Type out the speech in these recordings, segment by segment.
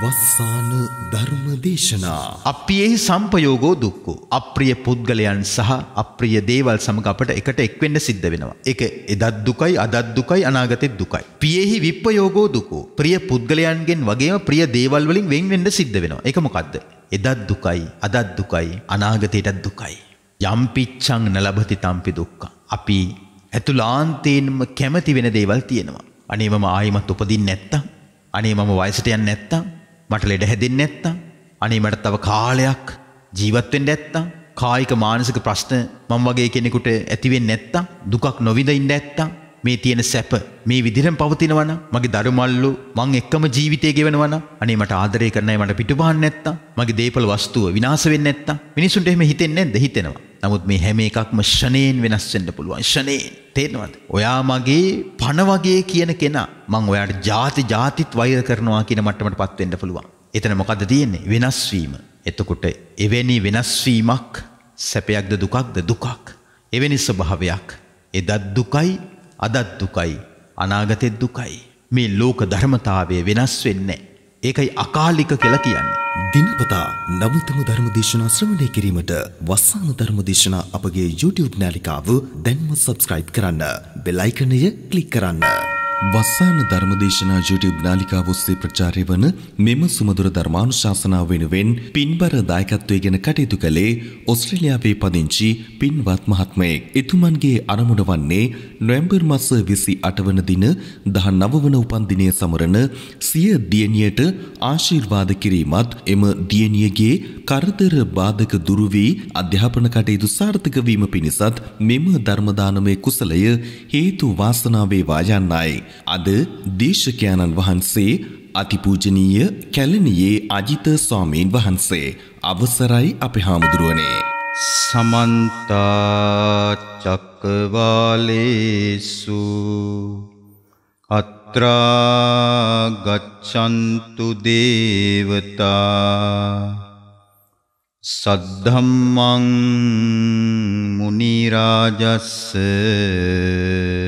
වස්සාන ධර්ම දේශනා අපි එහි සම්පයෝගෝ දුක්කු අප්‍රිය පුද්ගලයන් සහ අප්‍රිය දේවල් සමඟ අපට එකට එක්වෙන්න සිද්ධ වෙනවා එක එදත් දුකයි අදත් දුකයි අනාගතෙත් දුකයි පියෙහි විප්පයෝගෝ දුකු ප්‍රිය පුද්ගලයන්ගෙන් වගේම ප්‍රිය දේවල් වලින් වෙන් වෙන්න සිද්ධ වෙනවා එක මොකද්ද එදත් දුකයි අදත් දුකයි අනාගතයටත් දුකයි යම්පිච්ඡං නලබති තම්පි දුක්ඛ අපි ඇතුලාන්තයෙන්ම කැමති වෙන දේවල් තියෙනවා අනේ මම ආයිමත් උපදින්නේ නැත්තම් අනේ මම වයසට යන්නේ නැත්තම් මට ලෙඩ හැදෙන්නේ නැත්තම් අනේ මට තව කාලයක් ජීවත් වෙන්න නැත්තම් කායික මානසික ප්‍රශ්න මම වගේ කෙනෙකුට ඇති වෙන්නේ නැත්තම් දුකක් නොවිඳ ඉන්න නැත්තම් මේ තියෙන සැප මේ විදිහටම පවතිනවනම් මගේ දරුමල්ලු මං එක්කම ජීවිතේ ගෙවනවනම් අනේ මට ආදරය කරන අය මට පිටුපහන් නැත්තම් මගේ දේපල වස්තුව විනාශ වෙන්නේ නැත්තම් මිනිසුන්ට එහෙම හිතෙන්නේ නැද්ද හිතෙනවා නමුත් මේ හැම එකක්ම ෂණයෙන් වෙනස් වෙන්න පුළුවන්. ෂණයෙන් තේරෙනවද? ඔයා මගේ පණ වගේ කියන කෙනා මං ඔයාට ಜಾති ಜಾතිත් වෛර කරනවා කියන මට්ටමටපත් වෙන්න පුළුවන්. එතන මොකද්ද තියෙන්නේ? වෙනස් වීම. එතකොට එවැනි වෙනස් වීමක් සැපයක්ද දුකක්ද? දුකක්. එවැනි ස්වභාවයක්. එදත් දුකයි, අදත් දුකයි, අනාගතෙත් දුකයි. මේ ලෝක ධර්මතාවය වෙනස් වෙන්නේ ඒකයි අකාලික කියලා කියන්නේ. දිනපතා නවතම ධර්මදේශනා ශ්‍රවණය කිරීමට වස්සාන ධර්මදේශනා අපගේ YouTube නාලිකාව දැන්ම subscribe කරන්න. බෙල් icon එක ක්ලික් කරන්න. වස්සාන ධර්මදේශනා YouTube නාලිකාව ඔස්සේ ප්‍රචාරය වන මෙම සුමధుර ධර්මානුශාසනාව වෙනුවෙන් පින්බර දායකත්වයේ ගැන කටයුතු කළේ ඕස්ට්‍රේලියාවේ පදිංචි පින්වත් මහත්මයෙක්. එතුමන්ගේ අරමුණ වන්නේ නොවැම්බර් මාස 28 වන දින 19 වන උපන්දිනය සමරන සිය දියණියට ආශිර්වාද කිරීමත් එම දියණියගේ කරදර බාධක දුරු වී අධ්‍යාපන කටයුතු සාර්ථක වීම පිණිසත් මෙම ධර්මදානමය කුසලය හේතු වාසනා වේවා යන්නයි. අද දේශකයාණන් වහන්සේ අතිපූජනීය කැලණියේ අජිත ස්වාමීන් වහන්සේ අවසරයි අපේ හාමුදුරුවනේ සමන්ත චක්කවාලේසු අත්‍රා ගච්ඡන්තු දේවතා සද්ධම්මං මුනි රාජස්සේ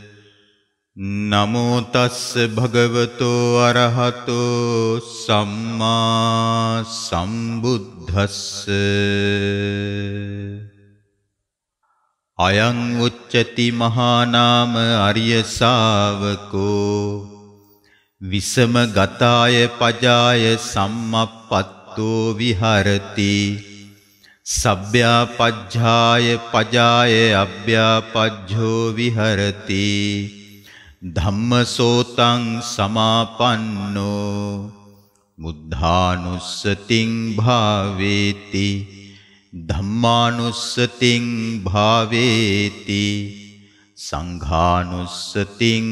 නමෝතස්ස භගවතෝ අරහතෝ සම්මා සම්බුද්ධස්ස අයං උච්චති මහානාම අරිය ශාවකෝ විසම ගතාය පජාය සම්මප්පත්තෝ විහරති සබ්භ්‍යාපජ්ජාය පජාය අබ්භ්‍යාපජ්ජෝ විහරති ධම්මසෝතං සමාපන්නෝ බුද්ධානුස්සතිං භාවේති ධම්මානුස්සතිං භාවේති සංඝානුස්සතිං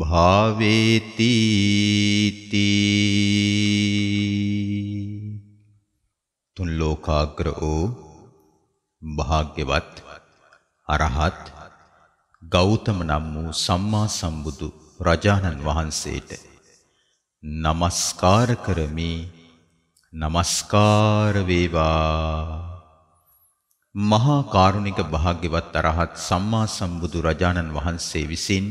භාවේති තුන් ලෝකාග්‍ර වූ භාග්‍යවත් අරහත් ගෞතම නම් වූ සම්මා සම්බුදු රජාණන් වහන්සේට নমස්කාර කරමි নমස්කාර වේවා මහා කරුණික භාග්‍යවත් අරහත් සම්මා සම්බුදු රජාණන් වහන්සේ විසින්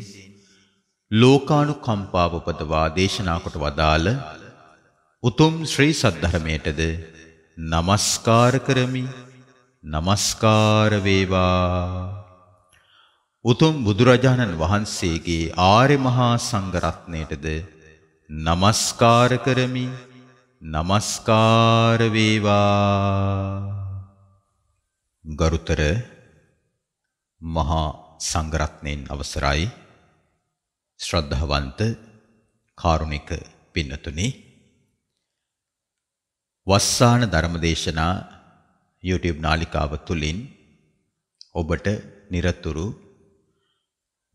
ලෝකානුකම්පාව උපදවා දේශනා කොට වදාළ උතුම් ශ්‍රී සද්ධර්මයටද নমස්කාර කරමි নমස්කාර වේවා උතුම් බුදුරජාණන් වහන්සේගේ ආර්ය මහා සංඝරත්නයටද নমස්කාර කරමි নমස්කාර වේවා ගරුතර මහා සංඝරත්නයන් අවසරයි ශ්‍රද්ධාවන්ත කාරුණික පින්නතුනි වස්සාන ධර්මදේශනා YouTube නාලිකාව තුලින් ඔබට নিরතුරු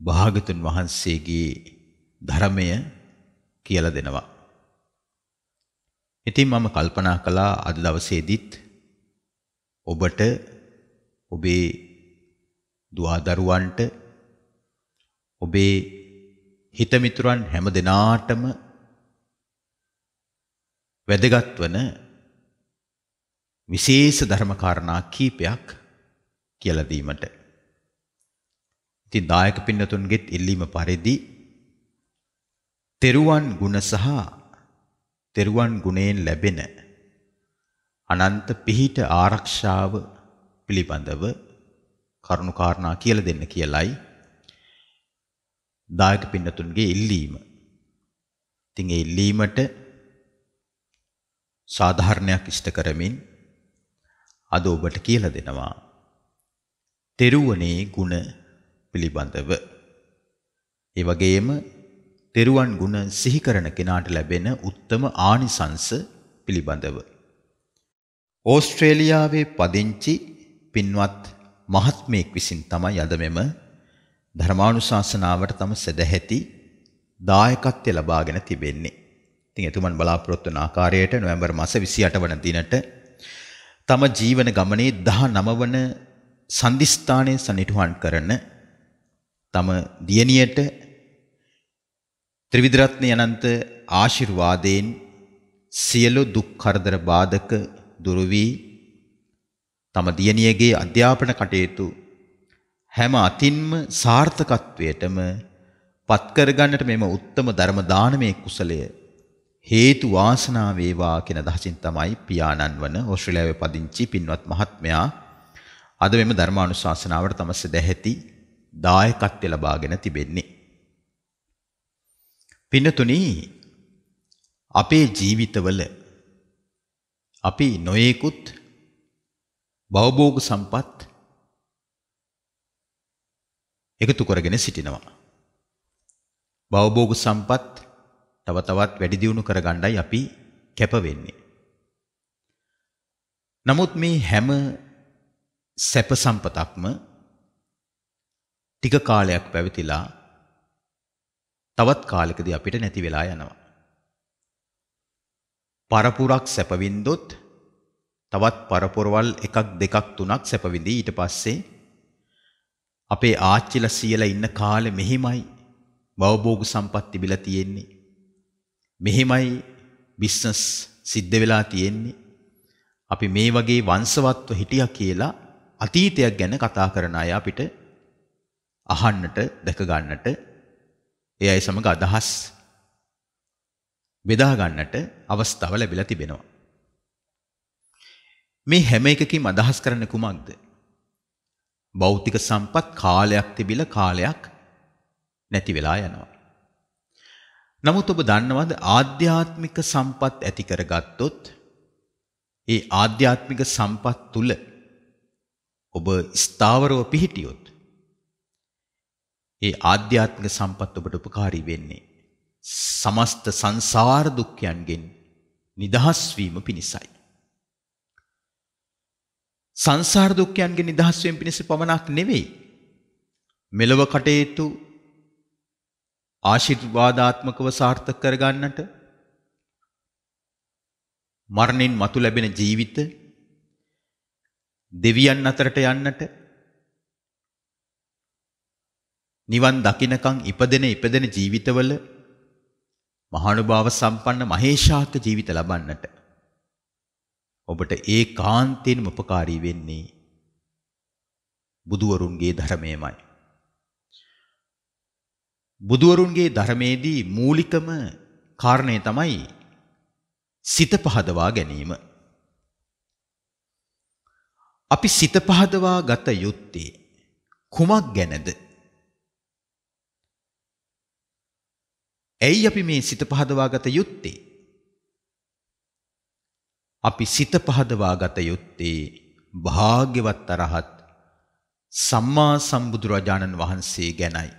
භාගතුන් වහන්සේගේ ධර්මය කියලා දෙනවා. ඉතින් මම කල්පනා කළා අද දවසේදීත් ඔබට ඔබේ දුවදරුවන්ට ඔබේ හිතමිතුරන් හැම දෙනාටම වැදගත් වන විශේෂ ධර්මකාරණා කීපයක් කියලා දීමට ඉතින් දායක පින්නතුන්ගෙත් ඉල්ලීම පරිදි තෙරුවන් ගුණ සහ තෙරුවන් ගුණයෙන් ලැබෙන අනන්ත පිහිට ආරක්ෂාව පිළිබඳව කරුණු කාරණා කියලා දෙන්න කියලයි දායක පින්නතුන්ගේ ඉල්ලීම. ඉතින් ඒ ඉල්ලීමට සාධාරණයක් ඉෂ්ට කරමින් අද ඔබට කියලා දෙනවා. තෙරුවනේ ගුණ පිළිබඳව. ඒ වගේම තෙරුවන් ගුණ සිහි කරන කෙනාට ලැබෙන උත්තම ආනිසංස පිළිබඳව. ඕස්ට්‍රේලියාවේ පදිංචි පින්වත් මහත්මයෙක් විසින් තමයි අද මෙම ධර්මානුශාසනාවට තම සදැහැති දායකත්වය ලබාගෙන තිබෙන්නේ. ඉතින් එතුමන් බලාපොරොත්තු වන ආකාරයට නොවැම්බර් මාස 28 වන දිනට තම ජීවන ගමනේ 19 වන සම්දිස්ථානයේ සනිටුහන් කරන තම දියණියට ත්‍රිවිධ රත්න අනන්ත ආශිර්වාදයෙන් සියලු දුක් කරදර බාධක දුරු වී තම දියණියගේ අධ්‍යාපන කටයුතු හැම අතින්ම සාර්ථකත්වයටම පත් කරගන්නට මෙම උත්තම ධර්ම දානමේ කුසලය හේතු වාසනා වේවා කියන අදහසින් තමයි පියාණන් වන ඕස්ට්‍රේලියාවේ පදිංචි පින්වත් මහත්මයා අද මෙම ධර්මානුශාසනාවට තම සදැහැති දායකත්වය ලබාගෙන තිබෙන්නේ. පින්නතුනි අපේ ජීවිතවල අපි නොයේකුත් භවභෝග සම්පත් එකතු කරගෙන සිටිනවා. භවභෝග සම්පත් තව තවත් වැඩි දියුණු කරගන්නයි අපි කැප වෙන්නේ. නමුත් මේ හැම සැප සම්පතක්ම ටික කාලයක් පැවතිලා තවත් කාලෙකදී අපිට නැති වෙලා යනවා. පරපුරක් සැපවින්දොත් තවත් පරපුරවල් එකක් දෙකක් තුනක් සැපවිඳී ඊට පස්සේ අපේ ආච්චිලා සීලා ඉන්න කාලේ මෙහිමයි බවභෝග සම්පත් තිබිලා තියෙන්නේ. මෙහිමයි බිස්නස් සිද්ධ වෙලා තියෙන්නේ. අපි මේ වගේ වංශවත්ව හිටියා කියලා අතීතයක් ගැන කතා කරන අය අපිට අහන්නට දැක ගන්නට ඒ අය සමග අදහස් බෙදා ගන්නට අවස්ථාව ලැබිලා තිබෙනවා. මේ හැම එකකින්ම අදහස් කරන්නේ කුමක්ද? භෞතික සම්පත් කාලයක් තිබිලා කාලයක් නැති වෙලා යනවා. නමුත් ඔබ දන්නවද ආධ්‍යාත්මික සම්පත් ඇති කරගත්තොත් ඒ ආධ්‍යාත්මික සම්පත් තුල ඔබ ස්ථාවරව පිහිටියොත් ඒ ආධ්‍යාත්මික සම්පත් ඔබට උපකාරී වෙන්නේ. සමස්ත සංසාර දුක්ඛයන්ගෙන් නිදහස් වීම පිණිසයි. සංසාර දුක්ඛයන්ගෙන් නිදහස් වීම පිණිස පමණක් නෙවෙයි. මෙලව කටයුතු ආශිර්වාදාත්මකව සාර්ථක කරගන්නට මරණින් මතු ලැබෙන ජීවිත දෙවියන් අතරට යන්නට නිවන් දකිනකම් ඉපදෙන ඉපදෙන ජීවිතවල මහානුභාව සම්පන්න මහේෂාක ජීවිත ලබන්නට ඔබට ඒ කාන්තෙන් උපකාරී වෙන්නේ බුදුවරුන්ගේ ධර්මයමයි. බුදුවරුන්ගේ ධර්මයේදී මූලිකම කාරණය තමයි සිත පහදවා ගැනීම. අපි සිත පහදවා ගත යුත්තේ කුමක් ගැනද? ඇයි අපි මේ සිත පහදවාගත යුත්තේ? අපි සිත පහදවාගත යුත්තේ භාග්‍යවත් අරහත් සම්මා සම්බුදුරජාණන් වහන්සේ ගැනයි.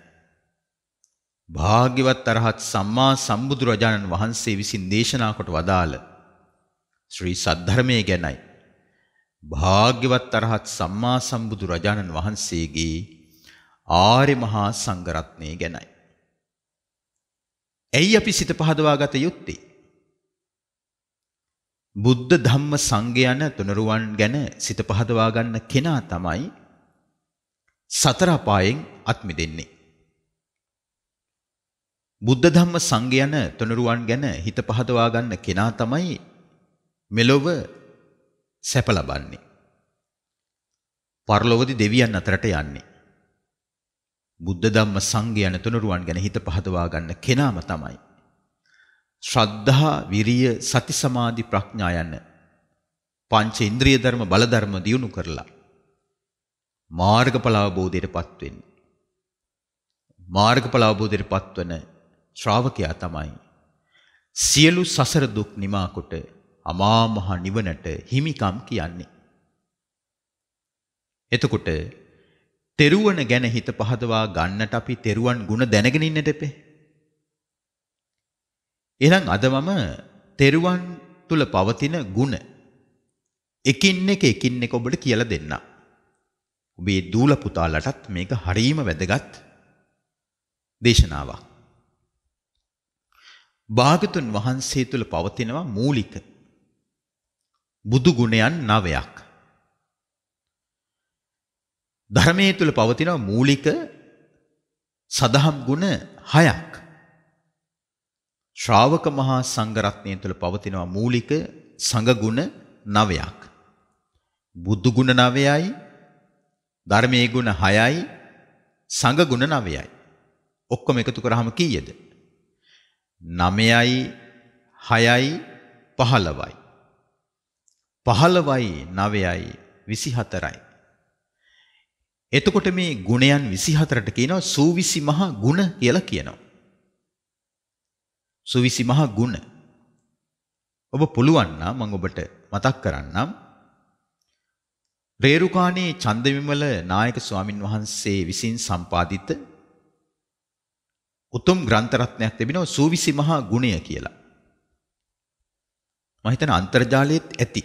භාග්‍යවත් අරහත් සම්මා සම්බුදුරජාණන් වහන්සේ විසින් දේශනා කොට වදාළ ශ්‍රී සද්ධර්මයේ ගැනයි. භාග්‍යවත් අරහත් සම්මා සම්බුදුරජාණන් වහන්සේගේ ආර්ය මහා සංඝරත්නය ගැනයි. ඇයි අපි සිත පහදවා ගත යුත්තේ? බුද්ධ ධම්ම සංඝ යන තුනරුවන් ගැන සිත පහදවා ගන්න කෙනා තමයි සතර අපායෙන් අත් මිදෙන්නේ. බුද්ධ ධම්ම සංඝ යන තුනරුවන් ගැන හිත පහදවා ගන්න කෙනා තමයි මෙලොව සැප ලබන්නේ. පරලොවදී දෙවියන් අතරට යන්නේ. බුද්ධ ධම්ම සංඝ යන තුනුරුවන් ගැන හිත පහදවා ගන්න කෙනාම තමයි. ශ්‍රද්ධා, විරිය, සති සමාධි ප්‍රඥා යන පංච ඉන්ද්‍රිය ධර්ම බල ධර්ම දියුණු කරලා මාර්ගඵල අවබෝධයටපත් වෙන්නේ. මාර්ගඵල අවබෝධයටපත් වන ශ්‍රාවකයා තමයි සියලු සසර දුක් නිමා කොට අමා මහ නිවනට හිමිකම් කියන්නේ. එතකොට තෙරුවන ගැන හිත පහදවා ගන්නට අපි තෙරුවන් ಗುಣ දැනගෙන ඉන්නට එපේ. එහෙනම් අද මම තෙරුවන් තුල පවතින ಗುಣ එකින් එක එකින් එක ඔබට කියලා දෙන්නම්. ඔබේ දූල පුතාලටත් මේක හරීම වැදගත් දේශනාවක්. භාගතුන් වහන්සේ තුල පවතිනවා මූලික බුදු ගුණයන් නවයක්. ධර්මයේ තුල පවතින මූලික සදහම් ගුණ හයක්. ශ්‍රාවක මහා සංඝරත්නය තුළ පවතින මූලික සංඝ ගුණ නවයක්. බුදු ගුණ නවයයි ධර්මයේ ගුණ හයයි සංඝ ගුණ නවයයි. ඔක්කොම එකතු කරාම කීයද? 9යි 6යි 15යි. 15යි 9යි 24යි. එතකොට මේ ගුණයන් 24ට කියනවා සූවිසි මහා ගුණ කියලා කියනවා. සූවිසි මහා ගුණ. ඔබ පුළුවන් නම් මම ඔබට මතක් කරන්නම්. රේරුකාණේ චන්දවිමල නායක ස්වාමින් වහන්සේ විසින් සම්පාදිත උතුම් ග්‍රන්ථ රත්නයක් තිබෙනවා සූවිසි මහා ගුණය කියලා. මම හිතන අන්තර්ජාලයේත් ඇති.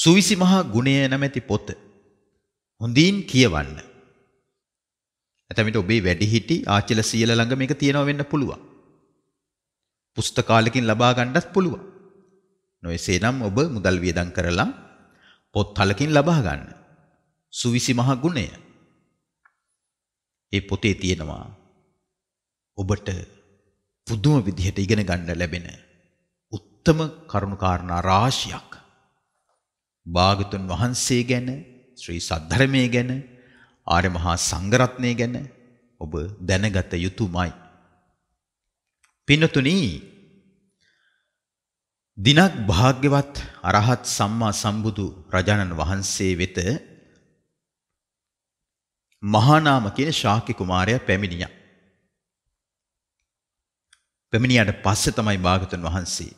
සූවිසි මහා ගුණය නැමැති පොත හොඳින් කියවන්න. ඇතැමිට ඔබේ වැඩිහිටි ආචල සියල ළඟ මේක තියෙනවා වෙන්න පුළුවන්. පුස්තකාලකින් ලබා ගන්නත් පුළුවන්. නොයසේනම් ඔබ මුදල් වියදම් කරලා පොත්හලකින් ලබා ගන්න. සුවිසි මහ ගුණය. ඒ පොතේ තියෙනවා ඔබට පුදුම විදිහට ඉගෙන ගන්න ලැබෙන උත්තම කරුණු කාරණා රාශියක්. භාගතුන් වහන්සේ ගැන ශ්‍රී සද්ධර්මයේ ගැන ආර්ය මහා සංඝරත්නය ගැන ඔබ දැනගත යුතුමයි. පින්නතුනි දිනක් භාග්‍යවත් අරහත් සම්මා සම්බුදු රජාණන් වහන්සේ වෙත මහානාම කියන ශාක්‍ය කුමාරයා පැමිණියා. පැමිණියාට පස්සේ තමයි භාගතුන් වහන්සේ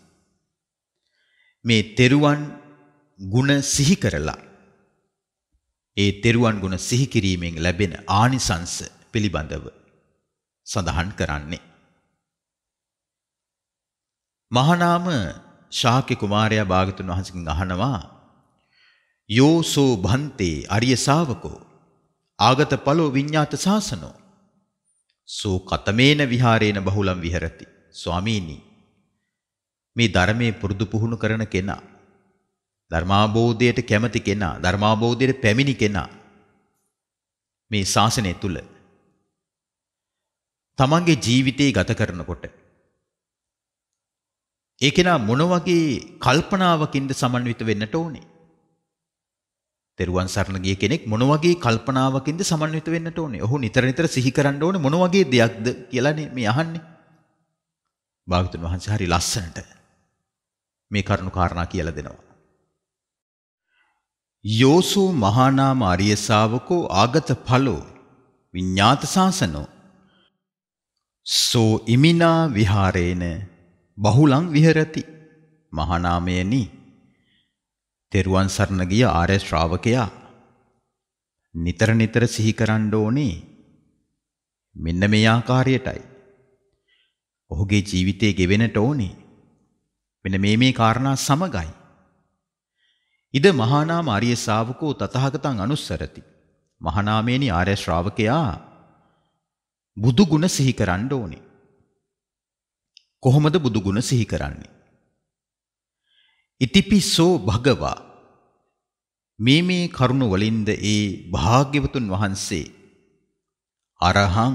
මේ තෙරුවන් ගුණ සිහි කරලා ඒ තෙරුවන් ගුණ සිහිකිරීමෙන් ලැබෙන ආනිසංස පිළිබඳව සඳහන් කරන්නේ. මහනාම ශාක්‍ය කුමාරයා භාගතුන් වහන්සකින් අහනවා යෝසෝ භන්තේ අරිය ශාවකෝ ආගත පලෝ විඤ්ඤාත සාසනෝ සෝ කතමේන විහාරේන බහුලම් විහෙරති ස්වාමීනි මේ ධර්මයේ පුරුදු පුහුණු කරන කෙනා ධර්මාබෝධයට කැමති කෙනා ධර්මාබෝධයට පැමිණි කෙනා මේ ශාසනය තුල තමන්ගේ ජීවිතේ ගත කරනකොට ඒ කෙනා මොන වගේ කල්පනාවකින්ද සමන්විත වෙන්නට ඕනේ? තෙරුවන් සරණ ගිය කෙනෙක් මොන වගේ කල්පනාවකින්ද සමන්විත වෙන්නට ඕනේ? ඔහු නිතර නිතර සිහි කරන්න ඕනේ මොන වගේ දෙයක්ද කියලානේ මේ අහන්නේ. භාගතුන් වහන්සේ හරි ලස්සනට මේ කරුණු කාරණා කියලා දෙනවා. යෝසෝ මහානාම අරිය ශාවකෝ ආගත ඵලෝ විඤ්ඤාත සාසනෝ සෝ ඉමිනා විහාරේන බහුලං විහෙරති මහානාමයනි තෙරුවන් සරණ ගිය ආර්ය ශ්‍රාවකයා නිතර නිතර සිහි කරන්න ඕනේ මෙන්න මේ ආකාරයටයි ඔහුගේ ජීවිතේ ගෙවෙන්නට ඕනේ මෙන්න මේ මේ කාරණා සමගයි ඉද මහානාම ආර්ය ශ්‍රාවකෝ තතහගතං අනුස්සරති. මහානාමේනි ආර්ය ශ්‍රාවකයා බුදු ගුණ සිහි කරන්න ඕනේ. කොහොමද බුදු ගුණ සිහි කරන්නේ? ඉතිපිසෝ භගවා මේ මේ කරුණ වලින්ද ඒ භාග්‍යවතුන් වහන්සේ අරහං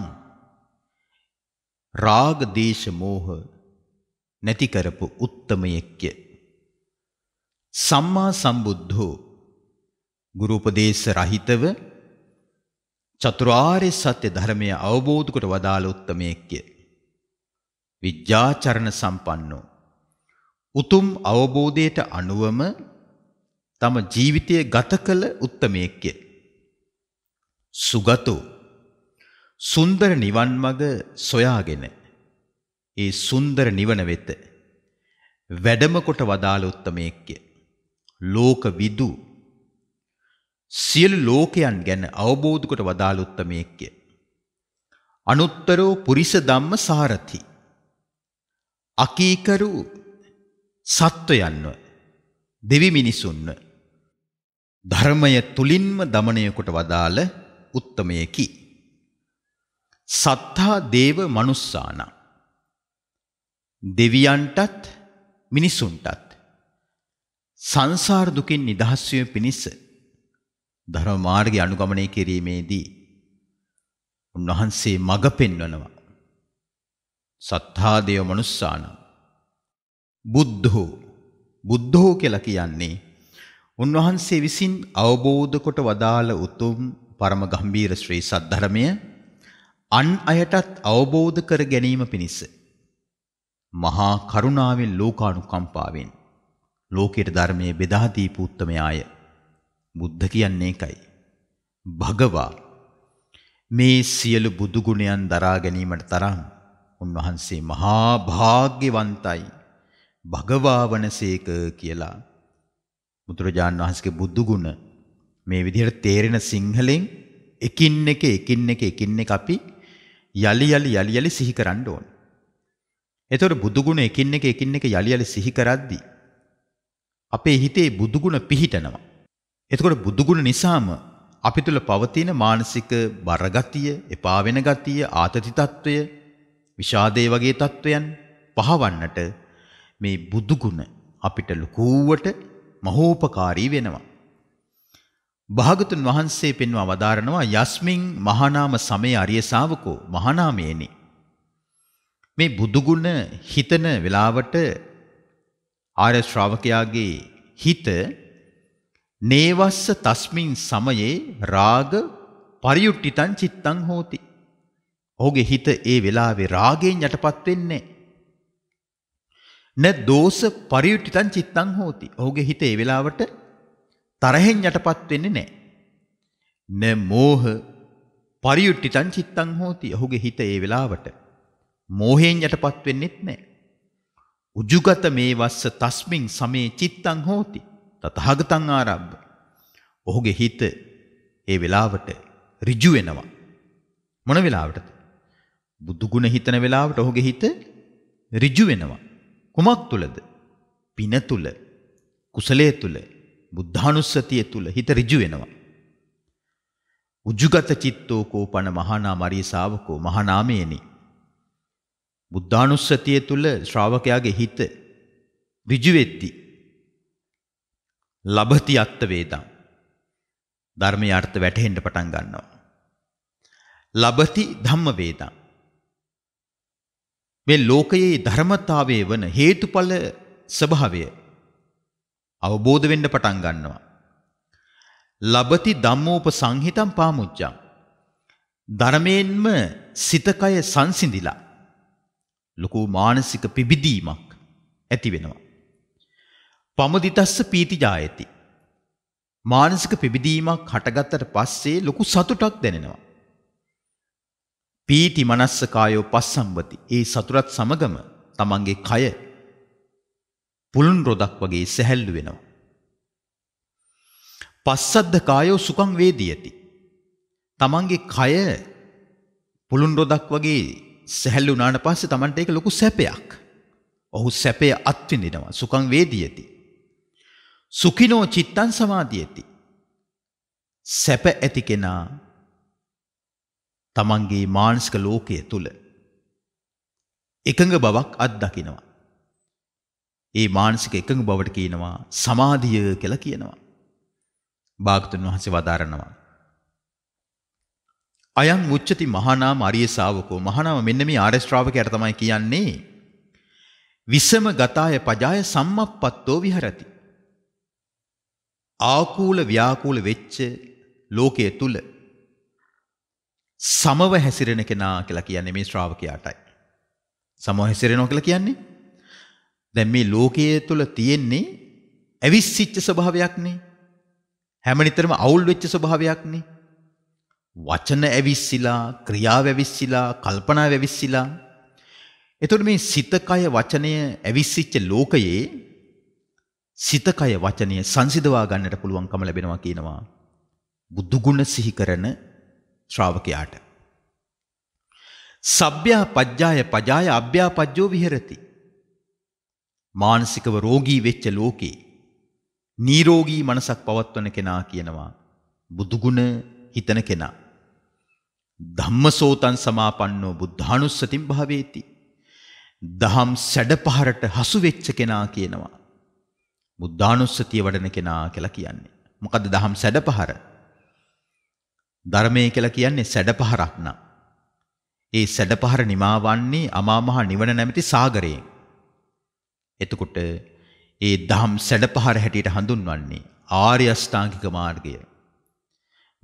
රාග දේශ මෝහ නැති කරපු උත්තමයෙක්ය සම්මා සම්බුද්ධෝ ගුරුපදේශ රහිතව චතුරාර්ය සත්‍ය ධර්මය අවබෝධ කොට වදාළ උත්තමයෙක්ය. විද්‍යාචරණ සම්පන්නෝ උතුම් අවබෝධයට අනුවම තම ජීවිතය ගත කළ උත්තමයෙක්ය. සුගතෝ සුන්දර නිවන් මඟ සොයාගෙන ඒ සුන්දර නිවන වෙත වැඩම කොට වදාළ උත්තමයෙක්ය. ලෝක විදු සියලු ලෝකයන් ගැන අවබෝධ කොට වදාළ උත්තමයෙක්ය. අනුත්තරෝ පුරිස ධම්ම සාරති. අකීකරු සත්වයන්ව දෙවි මිනිසුන්ව ධර්මය තුලින්ම দমনය කොට වදාළ උත්තමයෙකි. සත්තා දේව මනුස්සානම් දෙවියන්ටත් මිනිසුන්ටත් සංසාර දුකින් නිදහස් වීම පිණිස ධර්ම මාර්ගය අනුගමනය කිරීමේදී උන්වහන්සේ මඟ පෙන්වනවා. සත්තාදේව මනුස්සාන බුද්ධෝ බුද්ධෝ කියලා කියන්නේ උන්වහන්සේ විසින් අවබෝධ කොට වදාළ උතුම් පරම ගම්බීර ශ්‍රී සද්ධර්මය අන් අයටත් අවබෝධ කර ගැනීම පිණිස මහා කරුණාවෙන් ලෝකානුකම්පාවෙන් ලෝකයට ධර්මයේ බෙදා දීපු උත්මයාය. බුද්ධ කියන්නේ ඒකයි. භගවා මේ සියලු බුදු ගුණයන් දරා ගැනීමට තරම් උන්වහන්සේ මහා භාග්‍යවන්තයි. භගවා වනසේක කියලා බුදුරජාන් වහන්සේගේ බුදු ගුණ මේ විදිහට තේරෙන සිංහලෙන් එකින් එක එකින් එක එකින් එක අපි යලි යලි යලි යලි සිහි කරන්න ඕනේ. එතකොට බුදු ගුණ එකින් එක එකින් එක යලි යලි සිහි කරද්දී අපේ හිතේ බුදුගුණ පිහිටනවා. එතකොට බුදුගුණ නිසාම අපි තුළ පවතින මානසික බරගතිය, එපා වෙන ගතිය, ආතති తত্ত্বය, විෂාදේ වගේ తত্ত্বයන් පහවන්නට මේ බුදුගුණ අපිට ලකුවට මහෝපකාරී වෙනවා. භාගතුන් වහන්සේ පෙන්වා වදාරනවා යස්මින් මහානාම සමය අරිය ශාවකෝ මහානාමේනි. මේ බුදුගුණ හිතන වෙලාවට ආර්ය ශ්‍රාවකයාගේ හිත නේවස්ස තස්මින් සමයේ රාග පරියුට්ටිතං චිත්තං හෝති. ඔහුගේ හිත ඒ වෙලාවේ රාගයෙන් යටපත් වෙන්නේ න දෝෂ පරියුට්ටිතං චිත්තං හෝති. ඔහුගේ හිත ඒ වෙලාවට තරහෙන් යටපත් වෙන්නේ නැහැ. න මෝහ පරියුට්ටිතං චිත්තං හෝති. ඔහුගේ හිත ඒ වෙලාවට මෝහයෙන් යටපත් වෙන්නෙත් නැහැ. උජුගත මේ වස්ස තස්මින් සමේ චිත්තං හෝති තතහගතං ආරබ්බ ඔහුගේ හිත ඒ වෙලාවට ඍජු වෙනවා මොන වෙලාවටද බුදු ගුණ හිතන වෙලාවට ඔහුගේ හිත ඍජු වෙනවා කුමක් තුලද පින තුල කුසලයේ තුල බුද්ධානුස්සතිය තුල හිත ඍජු වෙනවා උජුගත චිත්තෝ කෝපන මහානා මරිය ශාවකෝ මහානාමේනි බුද්ධානුස්සතිය තුළ ශ්‍රාවකයාගේ හිත ඍජුවෙත්ති. ලබති අත්ත වේදම්. ධර්මයේ අර්ථ වැටහෙන්න පටන් ගන්නවා. ලබති ධම්ම වේදම්. මේ ලෝකයේ ධර්මතාවයේ වන හේතුඵල ස්වභාවය අවබෝධ වෙන්න පටන් ගන්නවා. ලබති ධම්මෝප සංහිතම් පාමුච්චම්. ධර්මයෙන්ම සිතකය සංසිඳිලා ලොකු මානසික පිබිදීමක් ඇති වෙනවා. පමුදිතස්ස පීතිජායති. මානසික පිබිදීමක් හටගත්තට පස්සේ ලොකු සතුටක් දැනෙනවා. පීති මනස්ස කායෝ පස්සම්බති. ඒ සතුටත් සමගම තමන්ගේ කය පුළුන් රොදක් වගේ සැහැල්ලු වෙනවා. පස්සද්ද කායෝ සුඛං වේදියති. තමන්ගේ කය පුළුන් රොදක් වගේ සැහැල්ලු වුණාට පස්සේ Tamanට ඒක ලොකු සැපයක්. ඔහු සැපය අත්විඳිනවා. සුඛං වේදීයති. සුඛිනෝ චිත්තං සමාධියති. සැප ඇති කෙනා තමන්ගේ මානසික ලෝකය තුල එකඟ බවක් අත්දකිනවා. ඒ මානසික එකඟ බවට කියනවා සමාධිය කියලා කියනවා. භාගතුන් වහන්සේ වදාරනවා. අයං උච්චති මහානාම අරිය ශාවකෝ මහානාම මෙන්න මේ ආර්ය ශ්‍රාවකයාට තමයි කියන්නේ විසම ගතාය පජාය සම්මප්පත්තෝ විහරති ආකූල ව්‍යාකූල වෙච්ච ලෝකයේ තුල සමව හැසිරෙන කෙනා කියලා කියන්නේ මේ ශ්‍රාවකයාටයි සමව හැසිරෙනවා කියලා කියන්නේ දැන් මේ ලෝකයේ තුල තියෙන්නේ ඇවිස්සිච්ච ස්වභාවයක්නේ හැමනිතරම අවුල් වෙච්ච ස්වභාවයක්නේ වචන ඇවිස්සිලා, ක්‍රියාව ඇවිස්සිලා, කල්පනා ඇවිස්සිලා. එතකොට මේ සිත, කය, වචනය ඇවිස්සිච්ච ලෝකයේ සිත, කය, වචනය සංසිඳවා ගන්නට පුළුවන්කම ලැබෙනවා කියනවා. බුදු ගුණ සිහි කරන ශ්‍රාවකයාට. සබ්‍යා පජ්ජාය පජාය අභ්‍යාපජ්ජෝ විහෙරති. මානසිකව රෝගී වෙච්ච ලෝකේ නීරෝගී මනසක් පවත්වන කෙනා කියනවා බුදුගුණ හිතන කෙනා. ධම්මසෝතන් සමාපන්නෝ බුද්ධානුස්සතින් භාවේති. දහම් සැඩපහරට හසු වෙච්ච කෙනා කියනවා. බුද්ධානුස්සතිය වඩන කෙනා කියලා කියන්නේ. මොකද දහම් සැඩපහර? ධර්මය කියලා කියන්නේ සැඩපහරක් නා. ඒ සැඩපහර නිමාවන්නේ අමාමහා නිවන නැමැති සාගරයෙන්. එතකොට ඒ දහම් සැඩපහර හැටියට හඳුන්වන්නේ ආර්ය අෂ්ටාංගික මාර්ගය.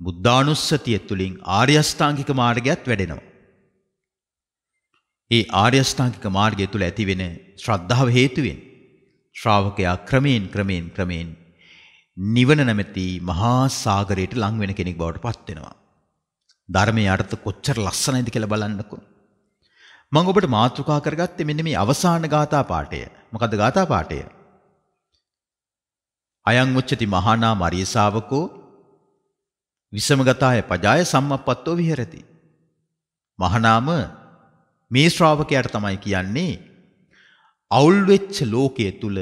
බුද්ධානුස්සතිය තුළින් ආර්යස්ථාංගික මාර්ගයත් වැඩෙනවා. ඒ ආර්යස්ථාංගික මාර්ගය තුළ ඇතිවෙන ශ්‍රද්ධාව හේතුවෙන් ශ්‍රාවකයා ක්‍රමයෙන් ක්‍රමයෙන් ක්‍රමයෙන් නිවන නැමැති මහා සාගරයට ලං වෙන කෙනෙක් බවට පත් වෙනවා. ධර්මයේ අර්ථ කොච්චර ලස්සනයිද කියලා බලන්නකෝ. මම ඔබට මාතෘකා කරගත්තේ මෙන්න මේ අවසාන ගාථා පාඨය. මොකද ගාථා පාඨය? අයං උච්චති මහානා මරිය ශාවකෝ විසමගතාය පජාය සම්මප්පත්තෝ විහෙරති. මහනාම මේ ශ්‍රාවකයාට තමයි කියන්නේ අවුල් වෙච්ච ලෝකයේ තුල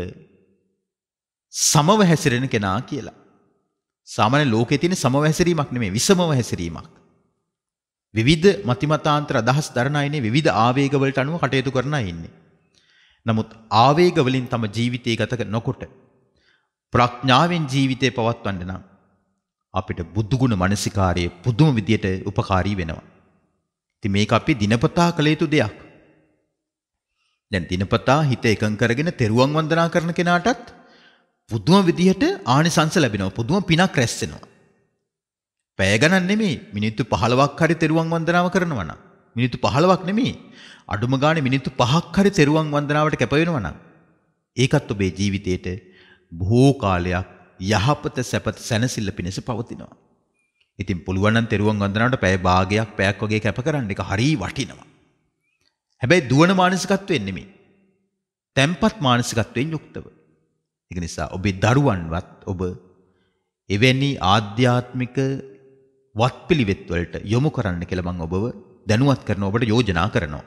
සමව හැසිරෙන කෙනා කියලා. සාමාන්‍ය ලෝකයේ තියෙන සමව හැසිරීමක් නෙමෙයි විසමව හැසිරීමක්. විවිධ මතිමතාන්තර අදහස් දරන අයනේ විවිධ ආවේග වලට අනුව කටයුතු කරන අය ඉන්නේ. නමුත් ආවේග වලින් තම ජීවිතය ගත නොකොට ප්‍රඥාවෙන් ජීවිතේ පවත්වන්න නම් අපිට බුද්ධගුණ මනසිකාරයේ පුදුම විදියට උපකාරී වෙනවා. ඉතින් මේක අපි දිනපතා කළ යුතු දෙයක්. දැන් දිනපතා හිත එකඟ කරගෙන තෙරුවන් වන්දනා කරන කෙනාටත් පුදුම විදියට ආනිසංස ලැබෙනවා. පුදුම පිනක් රැස් වෙනවා. පැය ගණන් නෙමෙයි මිනිත්තු 15ක් හරි තෙරුවන් වන්දනාව කරනවා නම් මිනිත්තු 15ක් නෙමෙයි අඩුම ගානේ මිනිත්තු 5ක් හරි තෙරුවන් වන්දනාවට කැප වෙනවා නම් ඒකත් ඔබේ ජීවිතේට බොහෝ කාලයක් යහපත සැපත සැනසෙල්ල පිණිස පවතිනවා. ඉතින් පුළුවන් නම් තෙරුවන් වන්දනාවට පැය භාගයක් පැයක් වගේ කැප කරන්න එක හරිය වටිනවා. හැබැයි දුවන මානසිකත්වයෙන් නෙමෙයි. තැම්පත් මානසිකත්වයෙන් යුක්තව. ඒක නිසා ඔබේ දරුවන්වත් ඔබ එවැනි ආධ්‍යාත්මික වත්පිළිවෙත් වලට යොමු කරන්න කියලා මම ඔබව දැනුවත් කරන ඔබට යෝජනා කරනවා.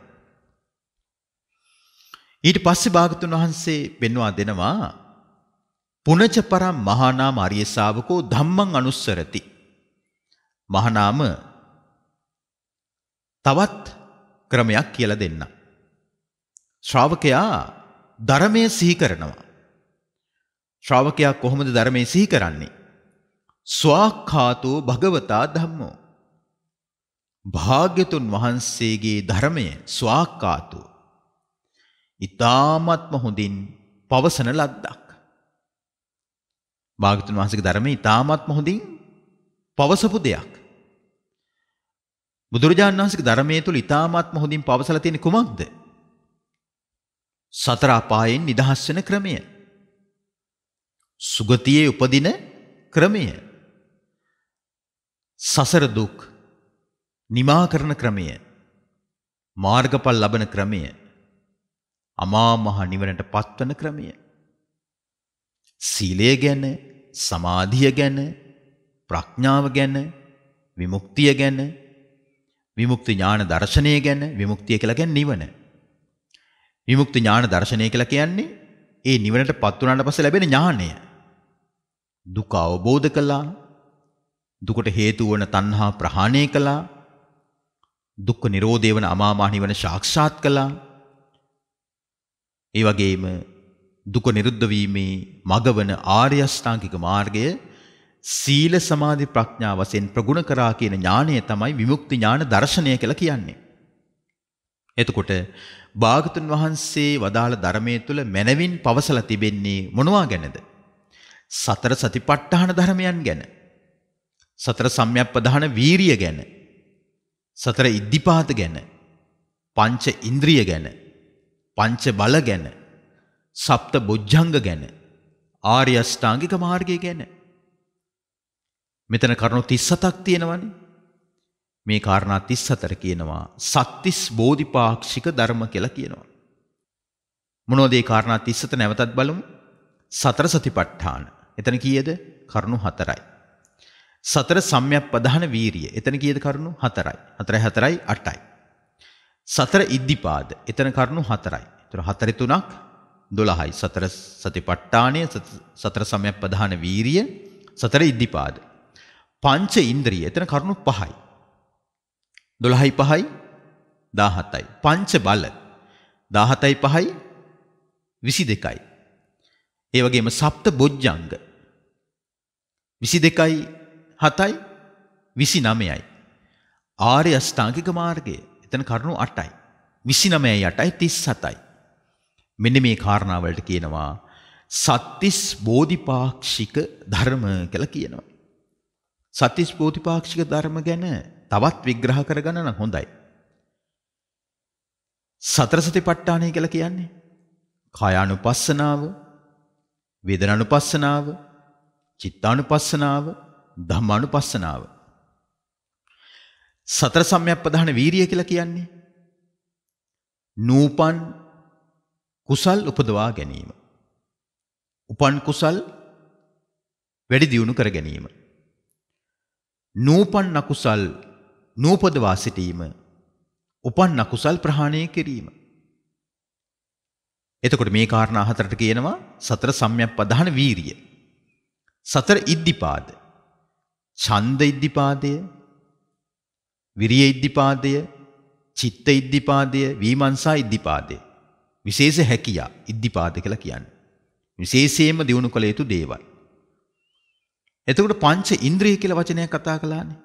ඊට පස්සේ භාගතුන් වහන්සේ පෙන්වා දෙනවා පුනච පරම් මහානාම අරිය ශාවකෝ ධම්මං අනුස්සරති. මහානාම තවත් ක්‍රමයක් කියලා දෙන්න. ශ්‍රාවකයා ධර්මය සිහි කරනවා. ශ්‍රාවකයා කොහොමද ධර්මය සිහි කරන්නේ? ස්වාක්ඛාතෝ භගවතා ධම්මෝ. භාග්‍යතුන් වහන්සේගේ ධර්මය ස්වාක්ඛාතෝ. ඊ타ත්ම හොඳින් පවසන ලද්දක්. භාගතුන් වහන්සේගේ ධර්මයේ ඊටාත්ම හොඳින් පවසපු දෙයක්. බුදුරජාණන් වහන්සේගේ ධර්මයේ තුල ඊටාත්ම හොඳින් පවසලා තියෙන කුමක්ද? සතර අපායෙන් නිදහස් වෙන ක්‍රමය. සුගතියේ උපදින ක්‍රමය. සසර දුක් නිමා කරන ක්‍රමය. මාර්ගඵල ලබන ක්‍රමය. අමා මහ නිවනට පත්වන ක්‍රමය. සීලය ගැන සමාධිය ගැන ප්‍රඥාව ගැන විමුක්තිය ගැන විමුක්ති ඥාන දර්ශනය ගැන විමුක්තිය කියලා කියන්නේ නිවන. විමුක්ති ඥාන දර්ශනය කියලා කියන්නේ ඒ නිවනට පත් වුණාට පස්සේ ලැබෙන ඥානය. දුක අවබෝධ කළා. දුකට හේතු වන තණ්හා ප්‍රහාණය කළා. දුක්ඛ නිරෝධය වන අමාමහ නිවන සාක්ෂාත් කළා. ඒ වගේම දුක නිරුද්ධ වීමේ මගවන ආර්ය අෂ්ටාංගික මාර්ගය සීල සමාධි ප්‍රඥා වශයෙන් ප්‍රගුණ කරා කියන ඥාණය තමයි විමුක්ති ඥාන දර්ශනය කියලා කියන්නේ. එතකොට භාගතුන් වහන්සේ වදාළ ධර්මයේ තුල මනවින් පවසලා තිබෙන්නේ මොනවා ගැනද? සතර සතිපට්ඨාන ධර්මයන් ගැන. සතර සම්‍යක්පදාන වීරිය ගැන. සතර ඉද්ධිපාත ගැන. පංච ඉන්ද්‍රිය ගැන. පංච බල ගැන. සප්ත බොජ්ජංග ගැන ආර්ය අෂ්ටාංගික මාර්ගය ගැන මෙතන කරුණු 37ක් තියෙනවනේ මේ කාරණා 34 කියනවා සත්‍තිස් බෝධිපාක්ෂික ධර්ම කියලා කියනවා මොනවද මේ කාරණා 37 නැවතත් බලමු සතර සතිපට්ඨාන එතන කීයද කරුණු 4යි සතර සම්‍යක්පදාන වීරිය එතන කීයද කරුණු 4යි 4යි 4යි 8යි සතර ඉද්ධිපාද එතන කරුණු 4යි එතන 4 3ක් දොළහයි සතර සතිපට්ඨානය සතර සමයක් ප්‍රධාන වීරිය සතර ඉද්ධිපාද. පංච ඉන්ද්‍රිය එතන කරුණු පහයි. දොළහයි පහයි දාහතයි. පංච බල දාහතයි පහයි විසි දෙකයි. ඒවගේම සප්ත බොජ්ජංග විසි දෙකයි හතයි විසි නමයයි. ආර්ය අෂ්ඨාංගික මාර්ගය එතන කරුණු අටයි. විසි නමය යටයි තිස් සතයි. මෙන්න මේ කාරණාවලට කියනවා සත්තිස් බෝධිපාක්ෂික ධර්ම කියලා කියනවා. සත්තිස් බෝධිපාක්ෂික ධර්ම ගැන තවත් විග්‍රහ කරගන්න නම් හොඳයි. සතර සතිපට්ඨානය කියලා කියන්නේ කායානුපස්සනාව, වේදනානුපස්සනාව, චිත්තානුපස්සනාව, ධම්මානුපස්සනාව. සතර සම්‍යක් ප්‍රධාන වීරිය කියලා කියන්නේ නූපන් කුසල් උපදවා ගැනීම. උපන් කුසල් වැඩි දියුණු කර ගැනීම. නූපන් අකුසල් නූපදවා සිටීම උපන් අකුසල් ප්‍රහාණය කිරීම. එතකොට මේ කාරණා හතරට කියනවා සතර සම්‍යක්පදාන වීරිය. සතර ඉද්ධිපාද. ඡන්ද ඉද්ධිපාදය, විරිය ඉද්ධිපාදය, චිත්ත ඉද්ධිපාදය, වීමංසා ඉද්ධිපාදය. විශේෂ හැකියා ඉද්ධිපාද කියලා කියන්නේ. විශේෂයෙන්ම දිනු කළ යුතු දේවල්. එතකොට පංච ඉන්ද්‍රිය කියලා වචනයක් කතා කළානේ.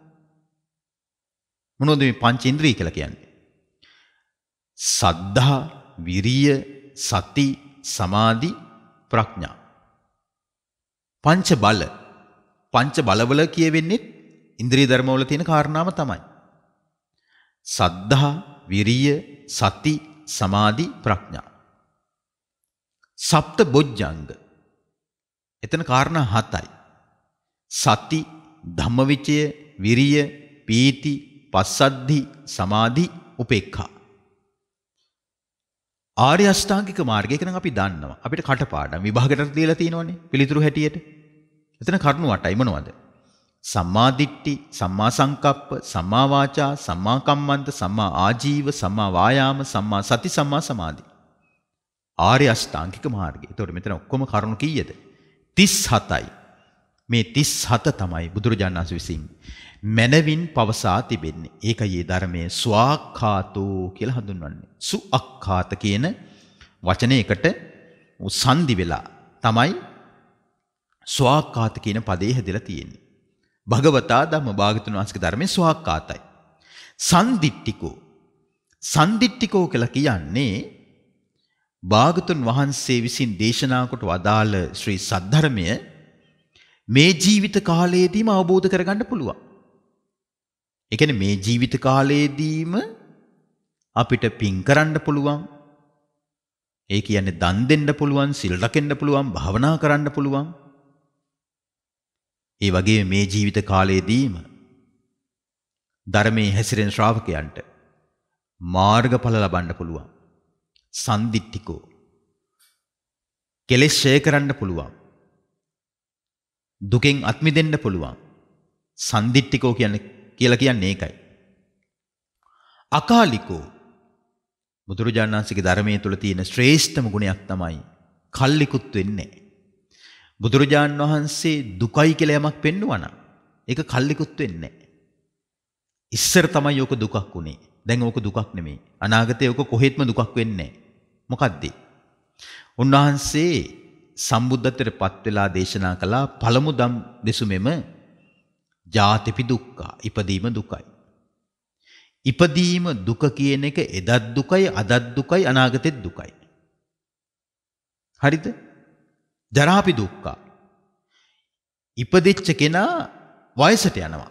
මොනවද මේ පංච ඉන්ද්‍රිය කියලා කියන්නේ? සද්ධා, විරිය, සති, සමාධි, ප්‍රඥා. පංච බල. පංච බලවල කියවෙන්නේ ඉන්ද්‍රිය ධර්මවල තියෙන කාරණාම තමයි. සද්ධා, විරිය, සති, සමාධි, ප්‍රඥා. සප්ත බොජ්ජංග. එතන කාරණා හතයි. සති, ධම්මවිචය, විරිය, පීති, පස්සද්ධි, සමාධි, උපේක්ඛා. ආර්ය අෂ්ටාංගික මාර්ගය කියන අපි දන්නවා. අපිට කටපාඩම් විභාගයට දීලා තියෙනවනේ පිළිතුරු හැටියට. එතන කරුණු අටයි මොනවද? සම්මා දිට්ඨි, සම්මා සංකප්ප, සම්මා වාචා, සම්මා කම්මන්ත, සම්මා ආජීව, සම්මා වායාම, සම්මා සති, සම්මා සමාධි. ආර්ය අෂ්ටාංගික මාර්ගය. එතකොට මෙතන ඔක්කොම කරුණු කීයද? 37යි. මේ 37 තමයි බුදුරජාණන් වහන්සේ විසින් මනවින් පවසා තිබෙන්නේ. ඒකයි ධර්මයේ ස්වාක්ඛාතෝ කියලා හඳුන්වන්නේ. සුඅක්ඛාත කියන වචනයකට සංදි වෙලා තමයි ස්වාක්ඛාත කියන පදේ හැදලා තියෙන්නේ. භගවතා ධම්ම භාගතුන් වහන්සේගේ ධර්මයේ ස්වාක්ඛාතයි. සන්දිට්ඨිකෝ සන්දිට්ඨිකෝ කියලා කියන්නේ භාගතුන් වහන්සේ විසින් දේශනා කොට වදාළ ශ්‍රී සද්ධර්මය මේ ජීවිත කාලයේදීම අවබෝධ කරගන්න පුළුවන්. ඒ කියන්නේ මේ ජීවිත කාලයේදීම අපිට පින් කරන්න පුළුවන්. ඒ කියන්නේ දන් දෙන්න පුළුවන්, සිල් රැකෙන්න පුළුවන්, භාවනා කරන්න පුළුවන්. ඒ වගේ මේ ජීවිත කාලයේදීම ධර්මයේ හැසිරෙන ශ්‍රාවකයන්ට මාර්ගඵල ලබන්න පුළුවන්. සන්දිට්ඨිකෝ. කෙලෙස් ෂය කරන්න පුළුවන්. දුකෙන් අත් මිදෙන්න පුළුවන්. සන්දිට්ඨිකෝ කියන්නේ කියලා කියන්නේ ඒකයි. අකාලිකෝ බුදුරජාණන් වහන්සේගේ ධර්මයේ තුල තියෙන ශ්‍රේෂ්ඨම ගුණයක් තමයි කල්ලිකුත් වෙන්නේ. බුදුරජාණන් වහන්සේ දුකයි කියලා යමක් පෙන්වනවා ඒක කල්ලිකුත් වෙන්නේ ඉස්සර තමයි ඕක දුකක් උනේ. දැන් ඕක දුකක් නෙමෙයි. අනාගතේ ඕක කොහෙත්ම දුකක් වෙන්නේ මොකද්ද? උන්වහන්සේ සම්බුද්ධත්වයට පත් වෙලා දේශනා කළා පළමු දම් දෙසුමෙම ජාතිපි දුක්ඛා ඉපදීම දුකයි. ඉපදීම දුක කියන එක එදත් දුකයි අදත් දුකයි අනාගතෙත් දුකයි. හරිද? ජරාපි දුක්ඛා. ඉපදෙච්ච කෙනා වයසට යනවා.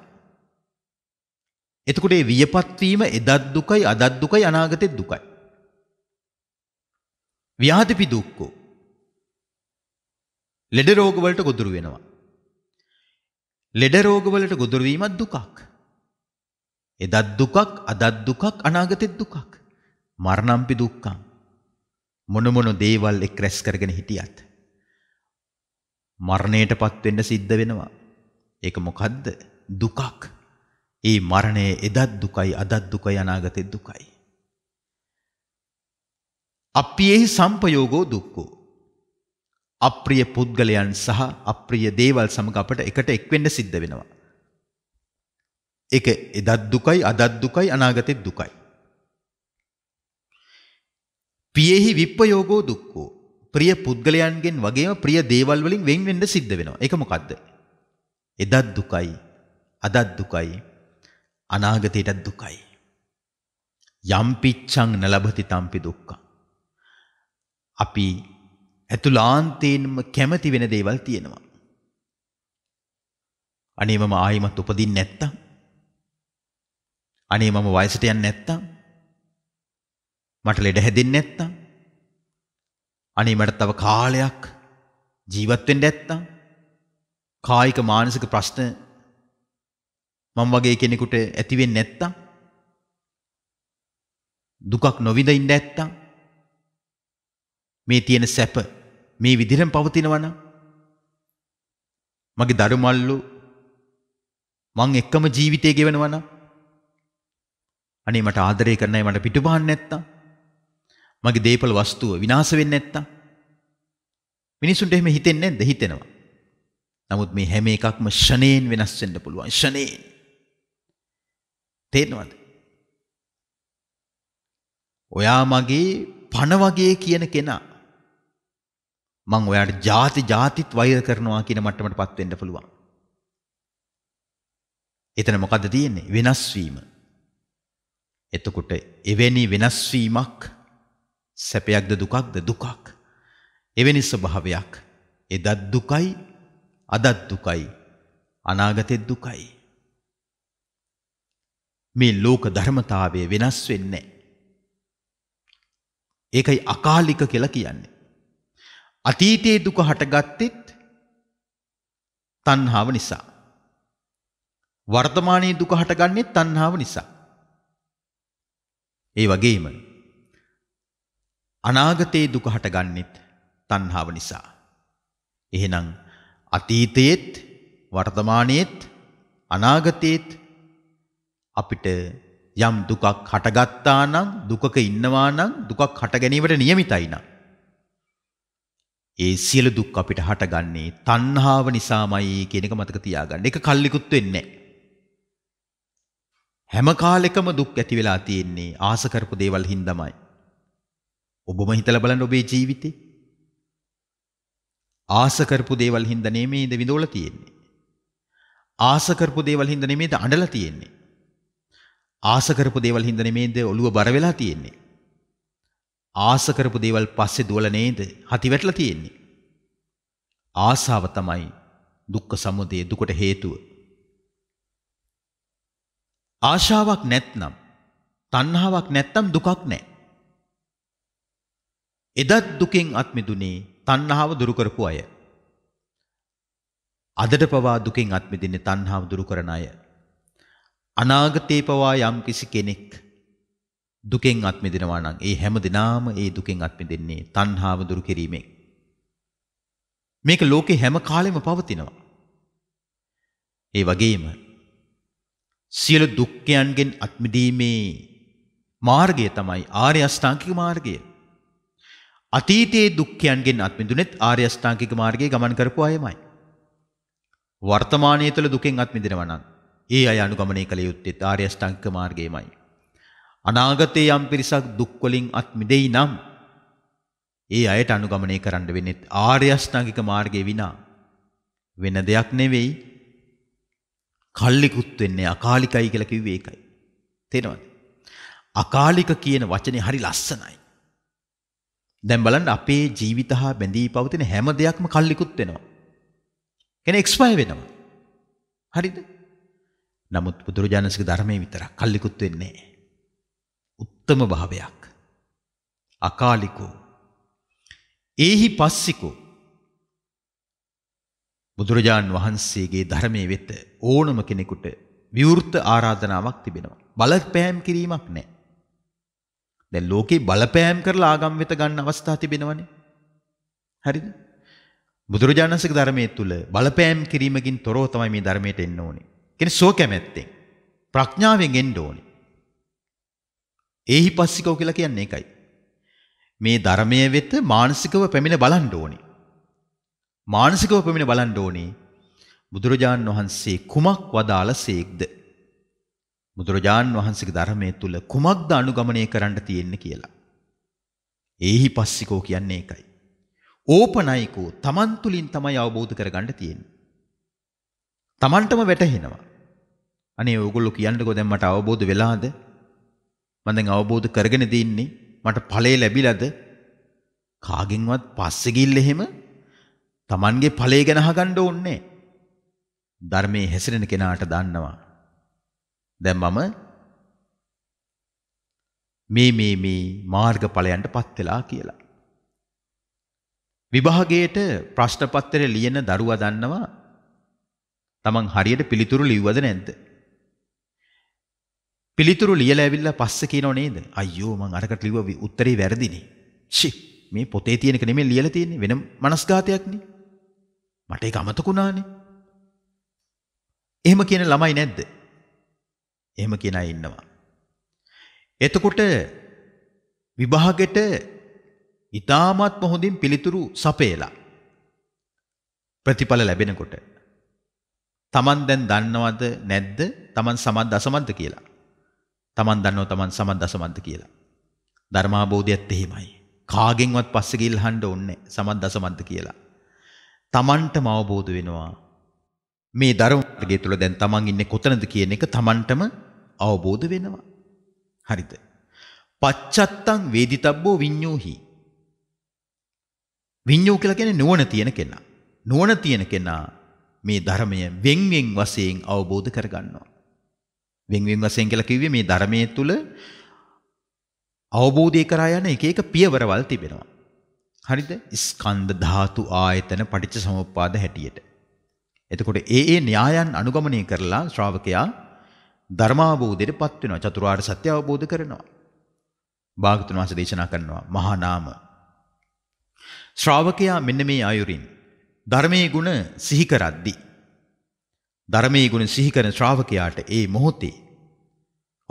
එතකොට මේ වියපත් වීම එදත් දුකයි අදත් දුකයි අනාගතෙත් දුකයි. ව්‍යාධිපි දුක්කෝ. ලෙඩ රෝගවලට ගොදුරු වෙනවා. ලෙඩ රෝගවලට ගොදුරු වීමත් දුකක්. එදත් දුකක්, අදත් දුකක්, අනාගතෙත් දුකක්. මරණම්පි දුක්ඛං. මොන මොන දේවල් එක් රැස් කරගෙන හිටියත් මරණයටපත් වෙන්න සිද්ධ වෙනවා. ඒක මොකද්ද? දුකක්. ඒ මරණය එදත් දුකයි, අදත් දුකයි, අනාගතෙත් දුකයි. අපියෙහි සම්පයෝගෝ දුක්කෝ. අප්‍රිය පුද්ගලයන් සහ අප්‍රිය දේවල් සමඟ අපට එකට එක්වෙන්න සිද්ධ වෙනවා. එක එදත් දුකයි අදත් දුකයි අනාගතෙත් දුකයි. පියෙහි විප්පයෝගෝ දුක්කෝ. ප්‍රිය පුද්ගලයන්ගෙන් වගේම ප්‍රිය දේවල් වලින් වෙන් වෙන්න සිද්ධ වෙනවා. ඒක මොකද්ද? එදත් දුකයි අදත් දුකයි අනාගතයටත් දුකයි. යම්පිච්ඡං නලබති තම්පි දුක්ඛං අපි ඇතුලාන්තයෙන්ම කැමති වෙන දේවල් තියෙනවා. අනේ මම ආයිමත් උපදින්නේ නැත්තම්. අනේ මම වයසට යන්නේ නැත්තම්. මට ලෙඩ හැදෙන්නේ නැත්තම්. අනේ මට තව කාලයක් ජීවත් වෙන්න නැත්තම්. කායික මානසික ප්‍රශ්න මම වගේ කෙනෙකුට ඇති වෙන්නේ නැත්තම්. දුකක් නොවිඳින්න නැත්තම්. මේ තියෙන සැප මේ විදිහටම පවතිනවනම් මගේ දරුමල්ලු මං එක්කම ජීවිතේ ගෙවනවනම් අනේ මට ආදරය කරන අය මට පිටුපහන් නැත්තම් මගේ දේපල වස්තුව විනාශ වෙන්නේ නැත්තම් මිනිසුන්ට එහෙම හිතෙන්නේ නැද්ද හිතෙනවා නමුත් මේ හැම එකක්ම ෂණයෙන් වෙනස් වෙන්න පුළුවන් ෂණයෙන් තේරෙනවද ඔයා මගේ පණ වගේ කියන කෙනා මං ඔයාට ಜಾති ಜಾතිත් වෛර කරනවා කියන මට්ටමටපත් වෙන්න පුළුවන්. එතන මොකද්ද තියෙන්නේ? වෙනස් වීම. එතකොට එවැනි වෙනස් වීමක් සැපයක්ද දුකක්ද? දුකක්. එවැනි ස්වභාවයක් එදත් දුකයි අදත් දුකයි අනාගතෙත් දුකයි. මේ ලෝක ධර්මතාවය වෙනස් වෙන්නේ ඒකයි අකාලික කියලා කියන්නේ. අතීතයේ දුක හටගත්තෙත් තණ්හාව නිසා. වර්තමානයේ දුක හටගන්නේ තණ්හාව නිසා. ඒ වගේම අනාගතයේ දුක හටගන්නේත් තණ්හාව නිසා. එහෙනම් අතීතයේත් වර්තමානයේත් අනාගතයේත් අපිට යම් දුකක් හටගත්තා නම් දුකක ඉන්නවා නම් දුකක් හට ගැනීමට නියමිතයි නම් ඒ සියලු දුක් අපිට හටගන්නේ තණ්හාව නිසාමයි කියන එක මතක තියාගන්න. ඒක කල්ලිකුත් වෙන්නේ හැම කාලෙකම දුක් ඇති වෙලා තියෙන්නේ ආස කරපු දේවල් හින්දාමයි. ඔබම හිතලා බලන්න ඔබේ ජීවිතේ. ආස කරපු දේවල් හින්දා නෙමෙයිද විඳවලා තියෙන්නේ. ආස කරපු දේවල් හින්දා නෙමෙයිද අඬලා තියෙන්නේ. ආස කරපු දේවල් හින්දා නෙමෙයිද ඔළුව බර වෙලා තියෙන්නේ. ආස කරපු දේවල් පස්සේ දුවල නේද හති වැටලා තියෙන්නේ. ආසාව තමයි දුක්ඛ සමුදය දුකට හේතුව. ආශාවක් නැත්නම් තණ්හාවක් නැත්නම් දුකක් නැහැ. එදත් දුකෙන් අත් මිදුනේ තණ්හාව දුරු කරපු අය. අදට පවා දුකෙන් අත් මිදින්නේ තණ්හාව දුරු කරන අය. අනාගතේ පවා යම් කිසි කෙනෙක් දුකෙන් අත් මිදෙනවා නම් ඒ හැම දිනාම ඒ දුකෙන් අත් මිදෙන්නේ තණ්හාව දුරු කිරීමෙන්. මේක ලෝකේ හැම කාලෙම පවතිනවා. ඒ වගේම සියලු දුක්ඛයන්ගෙන් අත් මිදීමේ මාර්ගය තමයි ආර්ය අෂ්ටාංගික මාර්ගය. අතීතයේ දුක්ඛයන්ගෙන් අත් මිදුනෙත් ආර්ය අෂ්ටාංගික මාර්ගයේ ගමන් කරපු අයමයි. වර්තමානයේ තුල දුකෙන් අත් මිදෙනවා නම් ඒ අය අනුගමනය කළ යුත්තේ ආර්ය අෂ්ටාංගික මාර්ගයමයි. අනාගතයේ යම් පිරිසක් දුක්වලින් අත් මිදෙයි නම් ඒ අයට අනුගමනය කරන්න වෙන්නේ ආර්ය අෂ්ටාංගික මාර්ගයේ විනා වෙන දෙයක් නෙවෙයි කල්ලිකුත් වෙන්නේ අකාලිකයි කියලා කිව්වේ ඒකයි තේනවද අකාලික කියන වචනේ හරි ලස්සනයි දැන් බලන්න අපේ ජීවිත හා බැඳී පවතින හැම දෙයක්ම කල්ලිකුත් වෙනවා කියන්නේ එක්ස්පයර් වෙනවා හරිද නමුත් බුදුරජාණන්සේගේ ධර්මයේ විතරක් කල්ලිකුත් වෙන්නේ නැහැ උත්තම භාවයක්. අකාලිකෝ. ඒහි පස්සිකෝ. බුදුරජාන් වහන්සේගේ ධර්මයේ වෙත ඕනම කෙනෙකුට විවෘත ආරාධනාවක් තිබෙනවා. බලපෑම් කිරීමක් නැහැ. දැන් ලෝකේ බලපෑම් කරලා ආගම් වෙත ගන්න අවස්ථා තිබෙනවනේ. හරිද? බුදුරජාණන්සේගේ ධර්මයේ තුල බලපෑම් කිරීමකින් තොරව තමයි මේ ධර්මයට එන්න ඕනේ. කියන්නේ සෝ කැමැත්තෙන් ප්‍රඥාවෙන් එන්න ඕනේ. ඒහි පස්සිකව කියලා කියන්නේ එකයි. මේ ධර්මය වෙත මානසිකව පැමිණ බලන්න ඕනේ. මානසිකව පැමිණ බලන්න ඕනේ. බුදුරජාණන් වහන්සේ කුමක් වදාළ සේක්ද? බුදුරජාණන් වහන්සේගේ ධර්මයේ තුල කුමක්ද අනුගමනය කරන්න තියෙන්නේ කියලා. ඒහි පස්සිකෝ කියන්නේ එකයි. ඕපනයිකෝ තමන් තුලින් තමයි අවබෝධ කරගන්න තියෙන්නේ. තමන්ටම වැටහෙනවා. අනේ ඔයගොල්ලෝ කියන්නකෝ දැන් මට අවබෝධ වෙලාද? මම දැන් අවබෝධ කරගෙන දින්නේ මට ඵලය ලැබිලාද කාගෙන්වත් පස්සේ ගිල්ල එහෙම Tamanගේ ඵලය ගැන අහගන්න ඕනේ ධර්මයේ හැසිරෙන කෙනාට දන්නවා දැන් මම මේ මේ මේ මාර්ගඵලයන්ටපත් වෙලා කියලා විභාගයේට ප්‍රශ්න පත්‍රය ලියන දරුවා දන්නවා තමන් හරියට පිළිතුරු ලිව්වද නැද්ද පිළිතුරු ලියලා ඇවිල්ලා පස්සේ කියනෝ නේද? අයියෝ මං අරකට ලිව්ව උත්තරේ වැරදිනේ. ෂි මේ පොතේ තියෙන එක නෙමෙයි ලියලා තියෙන්නේ වෙන මනස්ගතයක්නේ. මට ඒක අමතකුණානේ. එහෙම කියන ළමයි නැද්ද? එහෙම කියන අය ඉන්නවා. එතකොට විභාගෙට ඊටාත්ම හොඳින් පිළිතුරු සපේලා ප්‍රතිඵල ලැබෙනකොට තමන් දැන් දන්නවද නැද්ද තමන් සමත් අසමත්ද කියලා Taman දන්නව Taman සමද්දසමද්ද කියලා. ධර්මාබෝධයත් එහෙමයි. කාගෙන්වත් පස්සේ ගිහිල්ලා අහන්න ඕනේ සමද්දසමද්ද කියලා. Tamanටම අවබෝධ වෙනවා. මේ ධර්ම මාර්ගය තුළ දැන් Taman ඉන්නේ කොතනද කියන එක Tamanටම අවබෝධ වෙනවා. හරිද? පච්චත්තං වේදිතබ්බෝ විඤ්ඤූහි විඤ්ඤූ කියලා කියන්නේ නුවණ තියෙන කෙනා නුවණ තියෙන කෙනා මේ ධර්මය වෙන්වෙන් වශයෙන් අවබෝධ කරගන්නවා වෙන්වෙන් වශයෙන් කියලා කිව්වේ මේ ධර්මයේ තුල අවබෝධය කරා යන එක එක පියවරවල් තිබෙනවා. හරිද? ස්කන්ධ ධාතු ආයතන පටිච්ච සමුප්පාද හැටියට. එතකොට ඒ ඒ න්‍යායන් අනුගමනය කරලා ශ්‍රාවකයා ධර්මාවබෝධයටපත් වෙනවා. චතුරාර්ය සත්‍ය අවබෝධ කරනවා. භාගතුන් වහන්සේ දේශනා කරනවා මහා නාම. ශ්‍රාවකයා මෙන්න මේ ආයුරින් ධර්මයේ ගුණ සිහි කරද්දී ධර්මයේ ගුණ සිහි කරන ශ්‍රාවකයාට ඒ මොහොතේ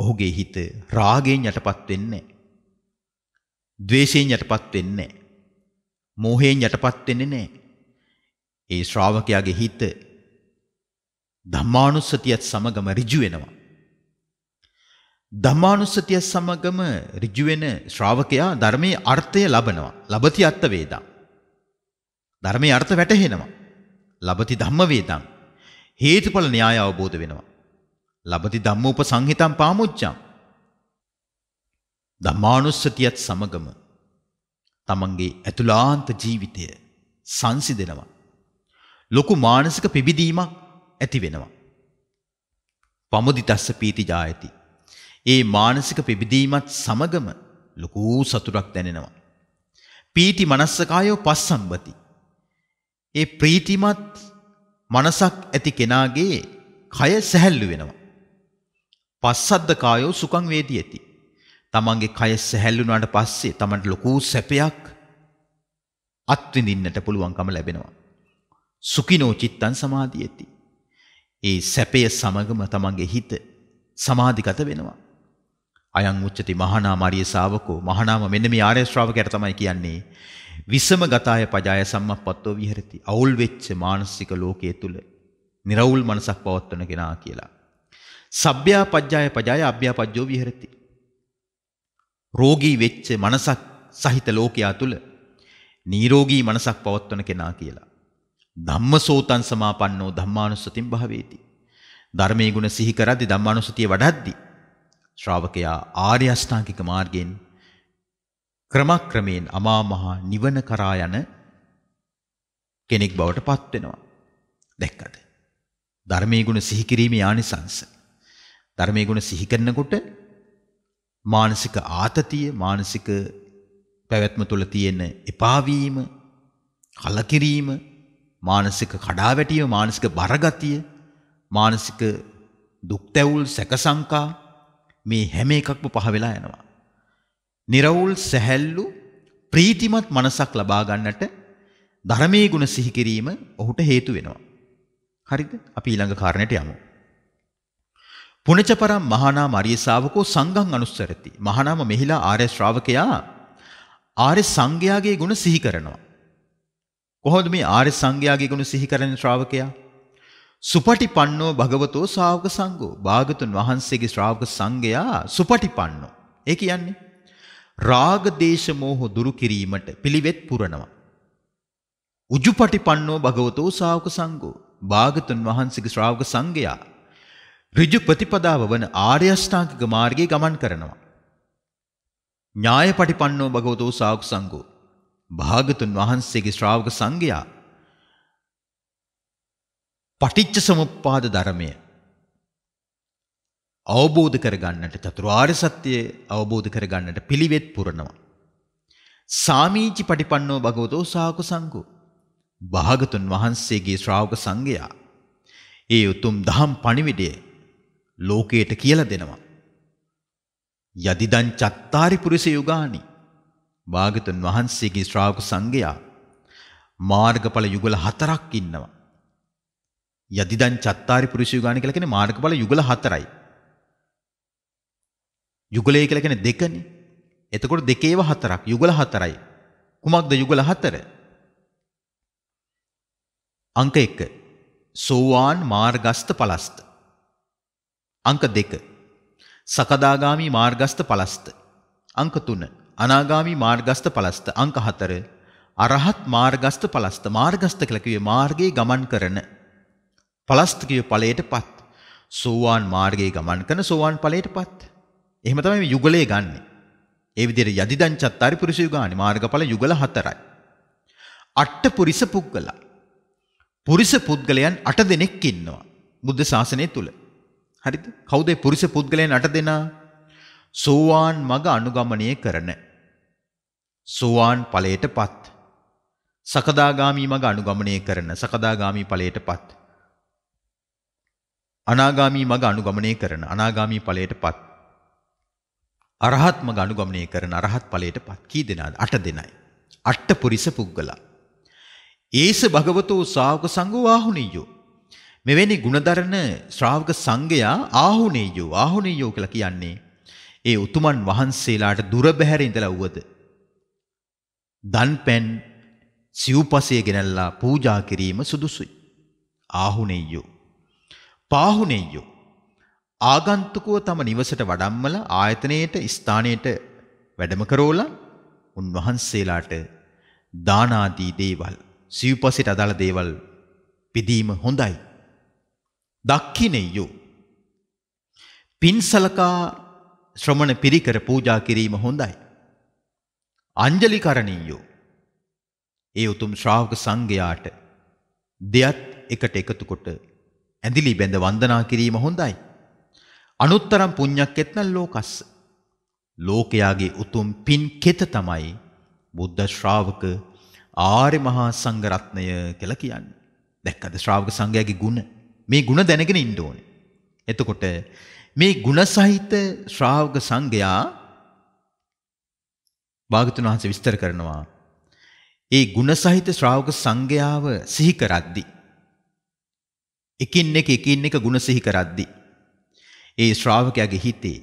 ඔහුගේ හිත රාගයෙන් යටපත් වෙන්නේ නැහැ. ද්වේෂයෙන් යටපත් වෙන්නේ නැහැ. මෝහයෙන් යටපත් වෙන්නේ නැහැ. ඒ ශ්‍රාවකයාගේ හිත ධම්මානුස්සතියත් සමගම ඍජු වෙනවා. ධම්මානුස්සතිය සමගම ඍජු වෙන ශ්‍රාවකයා ධර්මයේ අර්ථය ලබනවා. ලබති අත්ත වේදා. ධර්මයේ අර්ථ වැටහෙනවා. ලබති ධම්ම වේදා. හේතුඵල න්‍යාය අවබෝධ වෙනවා. ලබති ධම්මෝප සංහිතම් පාමුච්චම්. ධම්මානුස්සතියත් සමගම තමන්ගේ ඇතුළාන්ත ජීවිතය සංසිදෙනවා. ලොකු මානසික පිබිදීමක් ඇති වෙනවා. පමුදිතස්ස පීති ජායති. ඒ මානසික පිබිදීමත් සමගම ලොකු සතුටක් දැනෙනවා. පීටි මනස්සකායෝ පස්සම්බති. ඒ ප්‍රීතිමත් මනසක් ඇති කෙනාගේ කය සැහැල්ලු වෙනවා. පස්සද්ද කායෝ සුඛං වේති ඇති. තමන්ගේ කය සැහැල්ලු වුණාට පස්සේ තමන්ට ලොකු සැපයක් අත්විඳින්නට පුළුවන්කම ලැබෙනවා. සුඛිනෝ චිත්තං සමාධියති. ඒ සැපය සමගම තමන්ගේ හිත සමාධිගත වෙනවා. අයං උච්චති මහානා මරිය ශාවකෝ මහානාම මෙන්න මේ ආර්ය ශ්‍රාවකයාට තමයි කියන්නේ විසම ගතාය පජාය සම්මප්පත්තෝ විහෙරති. අවුල් වෙච්ච මානසික ලෝකයේ තුල निराවුල් මනසක් පවත්වන කෙනා කියලා. සබ්බ්‍යා පජ්ජාය පජාය අබ්බ්‍යා පජ්ජෝ විහෙරති. රෝගී වෙච්ච මනසක් සහිත ලෝකයා තුල නිරෝගී මනසක් පවත්වන කෙනා කියලා. ධම්මසෝතං සමාපන්නෝ ධම්මානුස්සතින් භාවේති. ධර්මයේ ගුණ සිහි කරද්දී ධම්මානුස්සතිය වඩද්දී ශ්‍රාවකයා ආර්ය අෂ්ටාංගික මාර්ගයෙන් ක්‍රමක්‍රමයෙන් අමාමහා නිවන කරා යන කෙනෙක් බවට පත් වෙනවා. දැක්කද? ධර්මයේ ගුණ සිහි කිරීමේ ආනිසංස. ධර්මයේ ගුණ සිහි කරනකොට මානසික ආතතිය, මානසික පැවැත්ම තුළ තියෙන එපා වීම, කලකිරීම, මානසික කඩාවැටීම, මානසික බරගතිය, මානසික දුක්තැවුල් සැකසංකා මේ හැම එකක්ම පහ වෙලා යනවා. නිරවුල් සැහැල්ලු ප්‍රීතිමත් මනසක් ලබා ගන්නට ධර්මයේ ගුණ සිහි කිරීම ඔහුට හේතු වෙනවා. හරිද? අපි ඊළඟ කාරණයට යමු. පුණජපරම් මහානා මරිය ශාවකෝ සංඝං අනුස්සරති. මහානාම මෙහිලා ආර්ය ශ්‍රාවකයා ආර්ය සංඝයාගේ ගුණ සිහි කරනවා. කොහොමද මේ ආර්ය සංඝයාගේ ගුණ සිහි කරන ශ්‍රාවකයා? සුපටිපන්නෝ භගවතෝ ශ්‍රාවක සංඝෝ. භාගතුන් වහන්සේගේ ශ්‍රාවක සංඝයා සුපටිපන්නෝ. ඒ කියන්නේ රාග දේශ මොහ දුරු කිරීමට පිළිවෙත් පුරනවා. උජුපටිපන්නෝ භගවතෝ ශා วก සංඝෝ භාගතුන් වහන්සේගේ ශ්‍රාවක සංඝයා ඍජු ප්‍රතිපදාව වන ආර්ය අෂ්ටාංගික මාර්ගයේ ගමන් කරනවා. ඥායපටිපන්නෝ භගවතෝ ශා วก සංඝෝ භාගතුන් වහන්සේගේ ශ්‍රාවක සංඝයා පටිච්ච සමුප්පාද ධර්මයේ අවබෝධ කරගන්නට චතුරාර්ය සත්‍යය අවබෝධ කරගන්නට පිළිවෙත් පුරනවා. සාමීචි පටිපන්නෝ භගවතෝ සාවක සංඝෝ භාගතුන් වහන්සේගේ ශ්‍රාවක සංඝයා ඒ උතුම් දහම් පණිවිඩය ලෝකයට කියලා දෙනවා. යදිදං චත්තාරි පුරිස යුගානි භාගතුන් වහන්සේගේ ශ්‍රාවක සංඝයා මාර්ගඵල යුගල හතරක් ඉන්නවා. යදිදං චත්තාරි පුරිස යුගානි කියලා කියන්නේ මාර්ගඵල යුගල හතරයි. යුගලය කියලා කියන්නේ දෙකනේ. එතකොට දෙකේව හතරක් යුගල හතරයි. කුමක්ද යුගල හතර? අංක 1. සෝවාන් මාර්ගස්ත පලස්ත. අංක 2. සකදාගාමි මාර්ගස්ත පලස්ත. අංක 3. අනාගාමි මාර්ගස්ත පලස්ත. අංක 4. අරහත් මාර්ගස්ත පලස්ත. මාර්ගස්ත කියලා කිව්වේ මාර්ගයේ ගමන් කරන. පලස්ත කිව්වේ ඵලයටපත්. සෝවාන් මාර්ගයේ ගමන් කරන සෝවාන් ඵලයටපත්. එහෙම තමයි මේ යුගලය ගන්නෙ. ඒ විදිහට යදිදං චත්තාරි පුරිස යුගානි මාර්ගඵල යුගල හතරයි. අට්ඨ පුරිස පුද්ගල. පුරිස පුද්ගලයන් 8 දෙනෙක් ඉන්නවා බුද්ධ ශාසනය තුල. හරිද? කවුද ඒ පුරිස පුද්ගලයන් 8 දෙනා? සෝවාන් මග අනුගමනය කරන සෝවාන් ඵලයටපත් සකදාගාමි මග අනුගමනය කරන සකදාගාමි ඵලයටපත් අනාගාමි මග අනුගමනය කරන අනාගාමි ඵලයටපත් අරහත් මඟ අනුගමනය කරන අරහත් ඵලයට පත් කී දෙනාද? 8 දෙනයි. අට්ඨපුරිස පුද්ගලයා. ඒස භගවතෝ ශ්‍රාවක සංඝෝ ආහුනීයෝ. මෙවැනි ಗುಣධරණ ශ්‍රාවක සංඝයා ආහුනීයෝ ආහුනීයෝ කියලා කියන්නේ ඒ උතුමන් වහන්සේලාට දුර බැහැර ඉඳලා වුවද දන්පැන් සිව්පසයේ ගෙනල්ලා පූජා කිරීම සුදුසුයි. ආහුනීයෝ. පාහුනීයෝ. ආගන්තුකව තම නිවසට වඩම්මල ආයතනයේට ස්ථානයට වැඩම කරෝලා උන්වහන්සේලාට දානාදී දේවල් සිව්පසට අදාළ දේවල් පිදීම හොඳයි. දක්කිනෙයෝ. පින්සලකා ශ්‍රමණ පිරිකර පූජා කිරීම හොඳයි. අංජලි කරණීයෝ. ඒ උතුම් ශ්‍රාවක සංඝයාට දෙයත් එකට එකතුකොට ඇඳිලි බැඳ වන්දනා කිරීම හොඳයි. අනුත්තරම් පුණ්‍යක් එත්නම් ලෝකස්ස. ලෝකයාගේ උතුම් පින් කෙත තමයි බුද්ධ ශ්‍රාවක ආර්ය මහා සංඝ රත්නය කියලා කියන්නේ. දැක්කද ශ්‍රාවක සංඝයාගේ ගුණ? මේ ගුණ දැනගෙන ඉන්න ඕනේ. එතකොට මේ ගුණ සහිත ශ්‍රාවක සංඝයා භාගතුන් වහන්සේ විස්තර කරනවා. ඒ ගුණ සහිත ශ්‍රාවක සංඝයාව සිහි කරද්දී එකින් එක එකින් එක ಗುಣ සිහි කරද්දී ඒ ශ්‍රාවකයාගේ හිතේ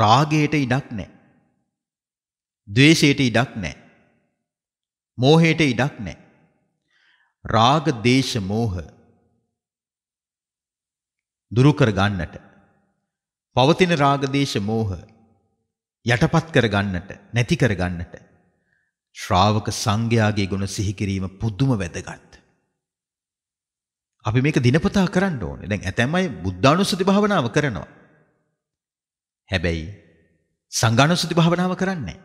රාගයට ඉඩක් නැහැ. ද්වේෂයට ඉඩක් නැහැ. මෝහයට ඉඩක් නැහැ. රාග දේශ මෝහ දුරු කර ගන්නට පවතින රාග දේශ මෝහ යටපත් කර ගන්නට නැති කර ගන්නට ශ්‍රාවක සංඝයාගේ ගුණ සිහි කිරීම පුදුම වැදගත්. අපි මේක දිනපතා කරන්න ඕනේ. දැන් ඇතැම් අය බුද්ධානුස්සති භාවනාව කරනවා. හැබැයි සංඝානුස්සති භාවනාව කරන්නේ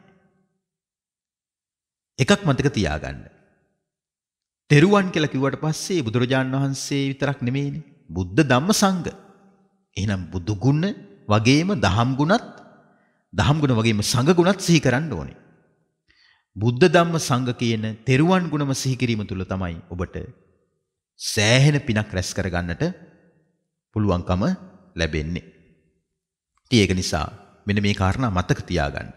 එකක් මතක තියාගන්න. තෙරුවන් කියලා කිව්වට පස්සේ බුදුරජාන් වහන්සේ විතරක් නෙමෙයිනේ. බුද්ධ ධම්ම සංඝ. එහෙනම් බුදු ගුණ වගේම දහම් ගුණත් දහම් ගුණ වගේම සංඝ ගුණත් සිහි කරන්න ඕනේ. බුද්ධ ධම්ම සංඝ කියන තෙරුවන් ගුණම සිහි කිරීම තුළ තමයි ඔබට සෑහෙන පිනක් රැස් කරගන්නට පුළුවන්කම ලැබෙන්නේ. ඉතින් ඒක නිසා මෙන්න මේ කාරණා මතක තියාගන්න.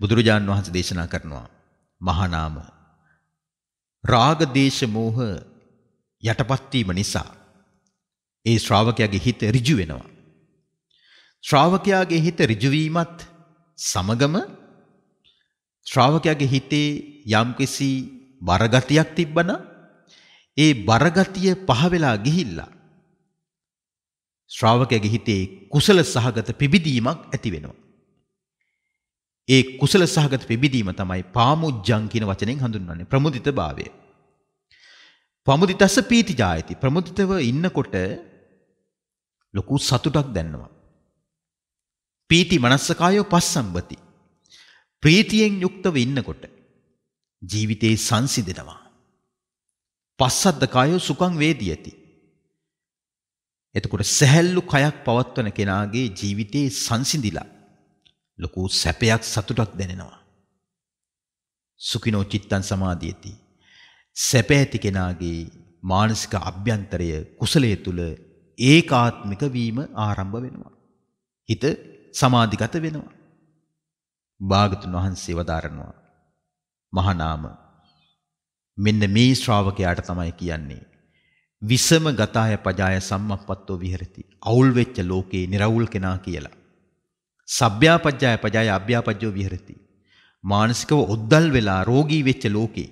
බුදුරජාන් වහන්සේ දේශනා කරනවා මහානාම රාග දේශ මොහ යටපත් වීම නිසා ඒ ශ්‍රාවකයාගේ හිත ඍජු වෙනවා. ශ්‍රාවකයාගේ හිත ඍජු වීමත් සමගම ශ්‍රාවකයාගේ හිතේ යම්කිසි බරගතියක් තිබ්බනම් ඒ බරගතිය පහවෙලා ගිහිල්ලා. ශ්‍රාවකයගේ හිතේ කුසල සහගත පිබිදීමක් ඇති වෙනවා. ඒ කුසල සහගත පිබිදීම තමයි පාමුජ්ජං කියන වචනෙන් හඳුන්වන්නේ ප්‍රමුදිත භාවය. පමුදිතස්ස පීති ජායති ප්‍රමුදිතව ඉන්නකොට ලොකු සතුටක් දැනෙනවා. පීති මනස්සකායෝ පස්සම්බති. ප්‍රීතියෙන් යුක්තව ඉන්නකොට ජීවිතේ සංසිඳෙනවා. පස්සද්ද කායෝ සුඛං වේදියති. එතකොට සැහැල්ලු කයක් පවත්වන කෙනාගේ ජීවිතේ සංසිඳිලා ලොකු සැපයක් සතුටක් දැනෙනවා. සුඛිනෝ චිත්තං සමාධියති. සැප ඇති කෙනාගේ මානසික අභ්‍යන්තරය කුසලයේ තුල ඒකාත්මික වීම ආරම්භ වෙනවා. හිත සමාධිගත වෙනවා. භාගතුන් වහන්සේ වදාරනවා. මහානාම මෙන්න මේ ශ්‍රාවකයාට තමයි කියන්නේ. විසම ගතාය පජාය සම්මප්පත්තෝ විහෙරති. අවුල් වෙච්ච ලෝකේ निराවුල් කෙනා කියලා. සබ්භ්‍යාපජ්ජාය පජාය අභ්‍යාපජ්ජෝ විහෙරති. මානසිකව ඔද්දල් වෙලා රෝගී වෙච්ච ලෝකේ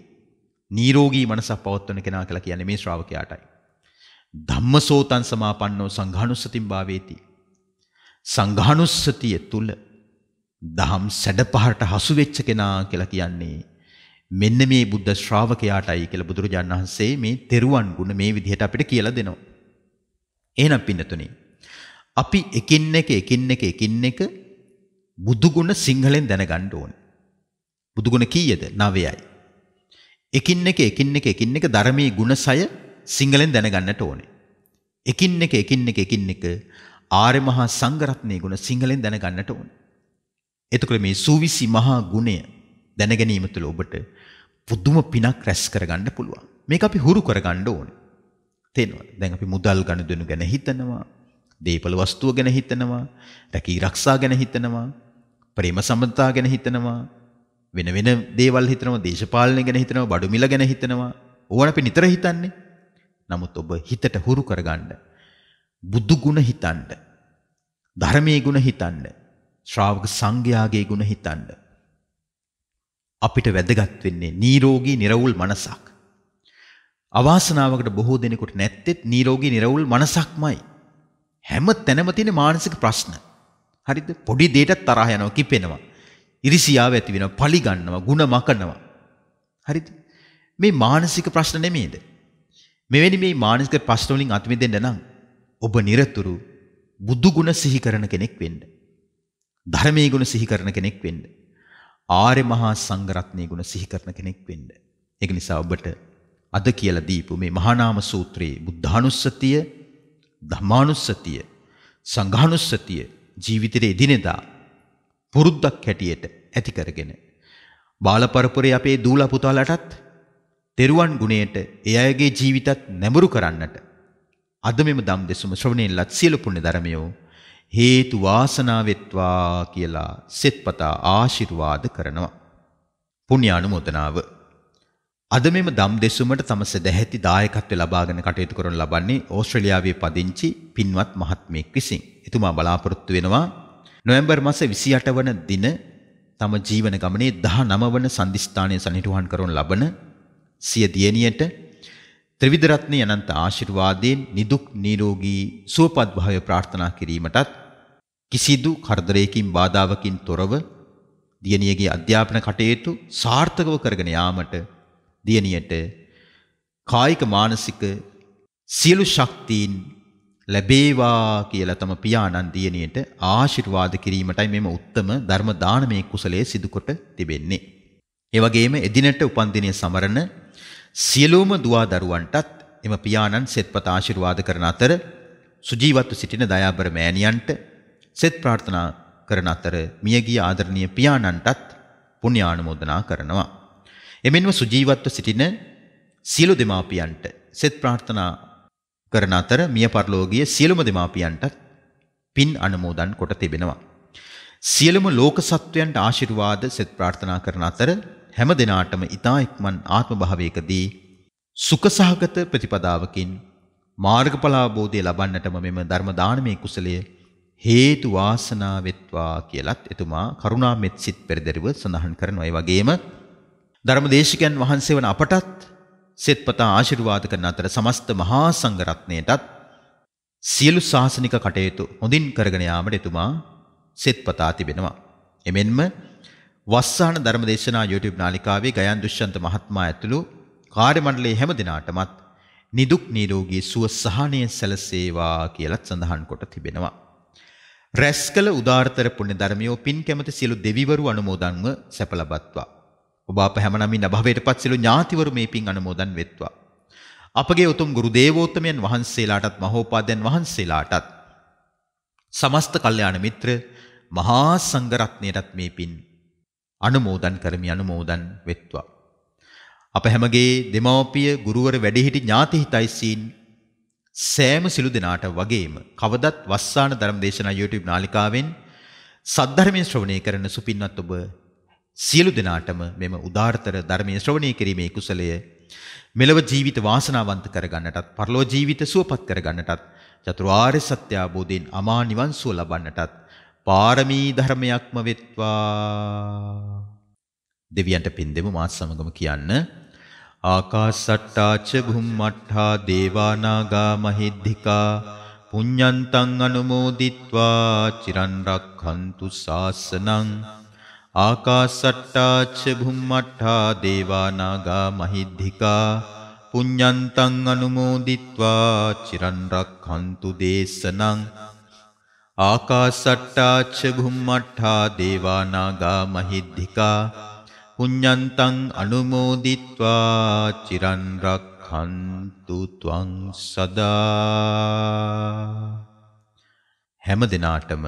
නිරෝගී මනසක් පවත්වන කෙනා කියලා කියන්නේ මේ ශ්‍රාවකයාටයි. ධම්මසෝතං සමාපන්නෝ සංඝානුස්සතිම් භාවේති. සංඝානුස්සතිය තුල දහම් සැඩ පහට හසු වෙච්ච කෙනා කියලා කියන්නේ මෙන්න මේ බුද්ධ ශ්‍රාවකයාටයි කියලා බුදුරජාණන් වහන්සේ මේ තෙරුවන් ගුණ මේ විදිහට අපිට කියලා දෙනවා. එහෙනම් පින්නතුනේ අපි එකින් එක එකින් එක එකින් එක බුදු ගුණ සිංහලෙන් දැනගන්න ඕනේ. බුදු ගුණ කීයද? 9යි. එකින් එක එකින් එක එකින් එක ධර්මයේ ගුණසය සිංහලෙන් දැනගන්නට ඕනේ. එකින් එක එකින් එක එකින් එක ආර්ය මහා සංඝරත්නයේ ගුණ සිංහලෙන් දැනගන්නට ඕනේ. එතකොට මේ සූවිසි මහා ගුණය දැනගැනීම තුළ ඔබට පුදුම පිනක් රැස් කරගන්න පුළුවන්. මේක අපි හුරු කරගන්න ඕනේ. තේනවා. දැන් අපි මුදල් ගනුදෙනු ගැන හිතනවා, දේපල වස්තුව ගැන හිතනවා, රැකී ආරක්ෂා ගැන හිතනවා, ප්‍රේම සම්බන්ධතා ගැන හිතනවා, වෙන වෙන දේවල් හිතනවා, දේශපාලනය ගැන හිතනවා, බඩු මිල ගැන හිතනවා. ඕවා අපි නිතර හිතන්නේ. නමුත් ඔබ හිතට හුරු කරගන්න බුදු ගුණ හිතන්න, ධර්මයේ ගුණ හිතන්න, ශ්‍රාවක සංඝයාගේ ගුණ හිතන්න අපිට වැදගත් වෙන්නේ නීරෝගී නිර්වුල් මනසක්. අවාසනාවකට බොහෝ දෙනෙකුට නැත්තේත් නීරෝගී නිර්වුල් මනසක්මයි. හැම තැනම තියෙන මානසික ප්‍රශ්න. හරිද? පොඩි දෙයකට තරහ යනවා, කිපෙනවා. ඉරිසියාව ඇති වෙනවා, පලි ගන්නවා, ಗುಣ මකනවා. හරිද? මේ මානසික ප්‍රශ්න නෙමෙයිද? මෙවැනි මේ මානසික ප්‍රශ්න වලින් අත් මිදෙන්න නම් ඔබ নিরතුරු බුදු ගුණ සිහි කරන කෙනෙක් වෙන්න. ධර්මයේ ගුණ සිහි කරන කෙනෙක් වෙන්න. ආර්ය මහා සංඝරත්නයේ ගුණ සිහි කරන කෙනෙක් වෙන්න. ඒක නිසා ඔබට අද කියලා දීපු මේ මහානාම සූත්‍රයේ බුද්ධානුස්සතිය, ධම්මානුස්සතිය, සංඝානුස්සතිය ජීවිතයේ එදිනෙදා පුරුද්දක් හැටියට ඇති කරගෙන බාලපරපුරේ අපේ දූලා පුතාලටත් තෙරුවන් ගුණයට ඒ අයගේ ජීවිතත් නැඹුරු කරන්නට අද මෙම දම් දෙසුම ශ්‍රවණයෙන් ලත් සියලු පුණ්‍ය ධර්මයෝ හේතු වාසනාවෙත්වා කියලා සෙත්පතා ආශිර්වාද කරනවා. පුණ්‍ය අනුමೋದනාව. අද මෙම දම් දෙසුමට තම සදැහැති දායකත්වය ලබාගෙන කටයුතු කරන ලබන්නේ ඕස්ට්‍රේලියාවේ පදිංචි පින්වත් මහත්මයෙක් විසින්. එතුමා බලාපොරොත්තු වෙනවා නොවැම්බර් මාස 28 වන දින තම ජීවන ගමනේ 19 වන සම්දිස්ථානයේ සනිටුහන් කරන ලබන සිය දියණියට ත්‍රිවිධ රත්නයේ අනන්ත ආශිර්වාදයෙන් නිදුක් නිරෝගී සුවපත් භාවය ප්‍රාර්ථනා කිරීමටත් කිසිදු කරදරයකින් බාධාවකින් තොරව දියණියගේ අධ්‍යාපන කටයුතු සාර්ථකව කරගෙන යාමට දියණියට කායික මානසික සියලු ශක්තියින් ලැබේවා කියලා තම පියාණන් දියණියට ආශිර්වාද කිරීමටයි මෙම උත්තම ධර්ම දානමේ කුසලයේ සිදුකොට තිබෙන්නේ. ඒ වගේම එදිනට උපන්දිනය සමරන සියලුම දුවා දරුවන්ටත් එම පියාණන් සෙත්පත ආශිර්වාද කරන අතර සුජීවත්ව සිටින දයාබර මෑණියන්ට සෙත් ප්‍රාර්ථනා කරන අතර මියගිය ආදරණීය පියාණන්ටත් පුණ්‍ය ආනුමෝදනා කරනවා. එමෙන්ම සුජීවත්ව සිටින සියලු දෙමාපියන්ට සෙත් ප්‍රාර්ථනා කරන අතර මිය පරලෝකීය සියලුම දෙමාපියන්ටත් පින් අනුමෝදන් කොට තිබෙනවා. සියලුම ලෝක සත්වයන්ට ආශිර්වාද සෙත් ප්‍රාර්ථනා කරන අතර හැම දිනාටම ඊතා ඉක්මන් ආත්ම භාවයකදී සුඛසහගත ප්‍රතිපදාවකින් මාර්ගඵලාභෝධය ලබන්නටම මෙම ධර්ම දානමේ කුසලයේ හේතු වාසනා වෙත්වා කියලත් එතුමා කරුණා මෙත් සිත් පෙරදරිව සඳහන් කරනවා. ඒ වගේම ධර්මදේශකයන් වහන්සේ වන අපටත් සෙත්පතා ආශිර්වාද කරන අතර සමස්ත මහා සංඝරත්නයටත් සියලු ශාසනික කටයුතු හොඳින් කරගෙන යාමට එතුමා සෙත්පතා තිබෙනවා. එමෙන්ම වස්සාන ධර්මදේශනා YouTube නාලිකාවේ ගයන් දුෂ්‍යන්ත මහත්මයා ඇතුළු කාර්ය මණ්ඩලයේ හැම දිනාටමත් නිදුක් නිරෝගී සුව සහනය සැලසේවා කියලත් සඳහන් කොට තිබෙනවා. රැස්කල උදාර්තර පුණ්‍ය ධර්මියෝ පින් කැමති සියලු දෙවිවරු අනුමෝදන්ව සැප ලබත්වා. ඔබ අප හැමනමින් අභවයටපත් සියලු ඥාතිවරු මේ පින් අනුමෝදන් වෙත්වා. අපගේ උතුම් ගුරු දේවෝත්තමයන් වහන්සේලාටත් මහෝපාද්‍යයන් වහන්සේලාටත් සමස්ත කල්යාණ මිත්‍ර මහා සංඝරත්නයටත් මේ පින් අනුමෝදන් කරමි අනුමෝදන් වෙත්වා. අප හැමගේ දෙමව්පිය ගුරුවර වැඩිහිටි ඥාති හිතයිසීන් සෑම සිළු දෙනාට වගේම කවදත් වස්සාන ධර්ම දේශනා YouTube නාලිකාවෙන් සද්ධර්මය ශ්‍රවණය කරන සුපින්වත් ඔබ සියලු දෙනාටම මෙම උදාාරතර ධර්මය ශ්‍රවණය කිරීමේ කුසලය මෙලව ජීවිත වාසනාවන්ත කරගන්නටත් පරලෝ ජීවිත සුවපත් කරගන්නටත් චතුරාර්ය සත්‍ය අවබෝධයෙන් අමා නිවන් සුව ලබන්නටත් පාරමී ධර්මයක්ම වෙත්වා දෙවියන්ට පින් දෙමු මාත් සමගම කියන්න ආකාසට්ටාච භුම්මට්ඨා දේවානාගා මහිද්దికා පුඤ්ඤන්තං අනුමෝදිත්වා චිරන් රක්ඛන්තු ශාසනං ආකාසට්ටාච භුම්මට්ඨා දේවානාගා මහිද්దికා පුඤ්ඤන්තං අනුමෝදිත්වා චිරන් රක්ඛන්තු දේශනං ආකාසට්ටාච භුම්මට්ඨා දේවානාගා මහිද්దికා පුඤ්ඤන්තං අනුමෝදිත්වා චිරන් රක්ඛන්තු ත්වං සදා හැම දිනාටම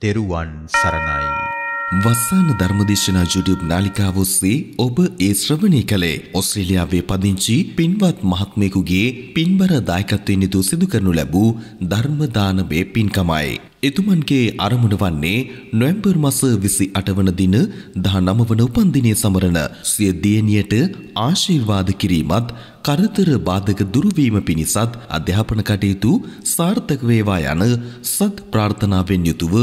තෙරුවන් සරණයි වස්සාන ධර්මදේශනා YouTube නාලිකාව ඔස්සේ ඔබ ඒ ශ්‍රවණය කළේ ඔස්ට්‍රේලියාවේ පදිංචි පින්වත් මහත්මයෙකුගේ පින්බර දායකත්වයෙන් නිදු සිදු කරනු ලැබූ ධර්ම දානමේ පින්කමයි. එතුමන්ගේ අරමුණ වන්නේ නොවැම්බර් මස 28 වන දින 19 වන උපන්දිනය සමරන සිය දියණියට ආශිර්වාද කිරීමත් කරදර බාධක දුරුවීම පිණිසත් අධ්‍යාපන කටයුතු සාර්ථක වේවා යන සත් ප්‍රාර්ථනාවෙන් යුතුව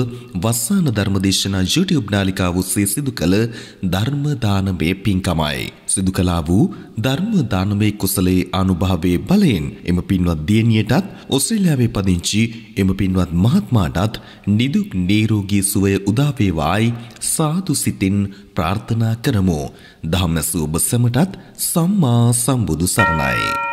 වස්සාන ධර්මදේශනා YouTube නාලිකාව ඔස්සේ සිදු කළ ධර්ම දානමේ පින්කමයි. සිදු කළා වූ ධර්ම දානමේ කුසලයේ අනුභවයේ බලයෙන් එම පින්වත් දියණියටත් ඔස්ට්‍රේලියාවේ පදිංචි එම පින්වත් මහත්මයාටත් නිදුක් නිරෝගී සුවය උදා වේවායි සාදු සිතින් ප්‍රාර්ථනා කරමු. ධම්මසූබ සමටත් සම්මා සම්බුදු සරණයි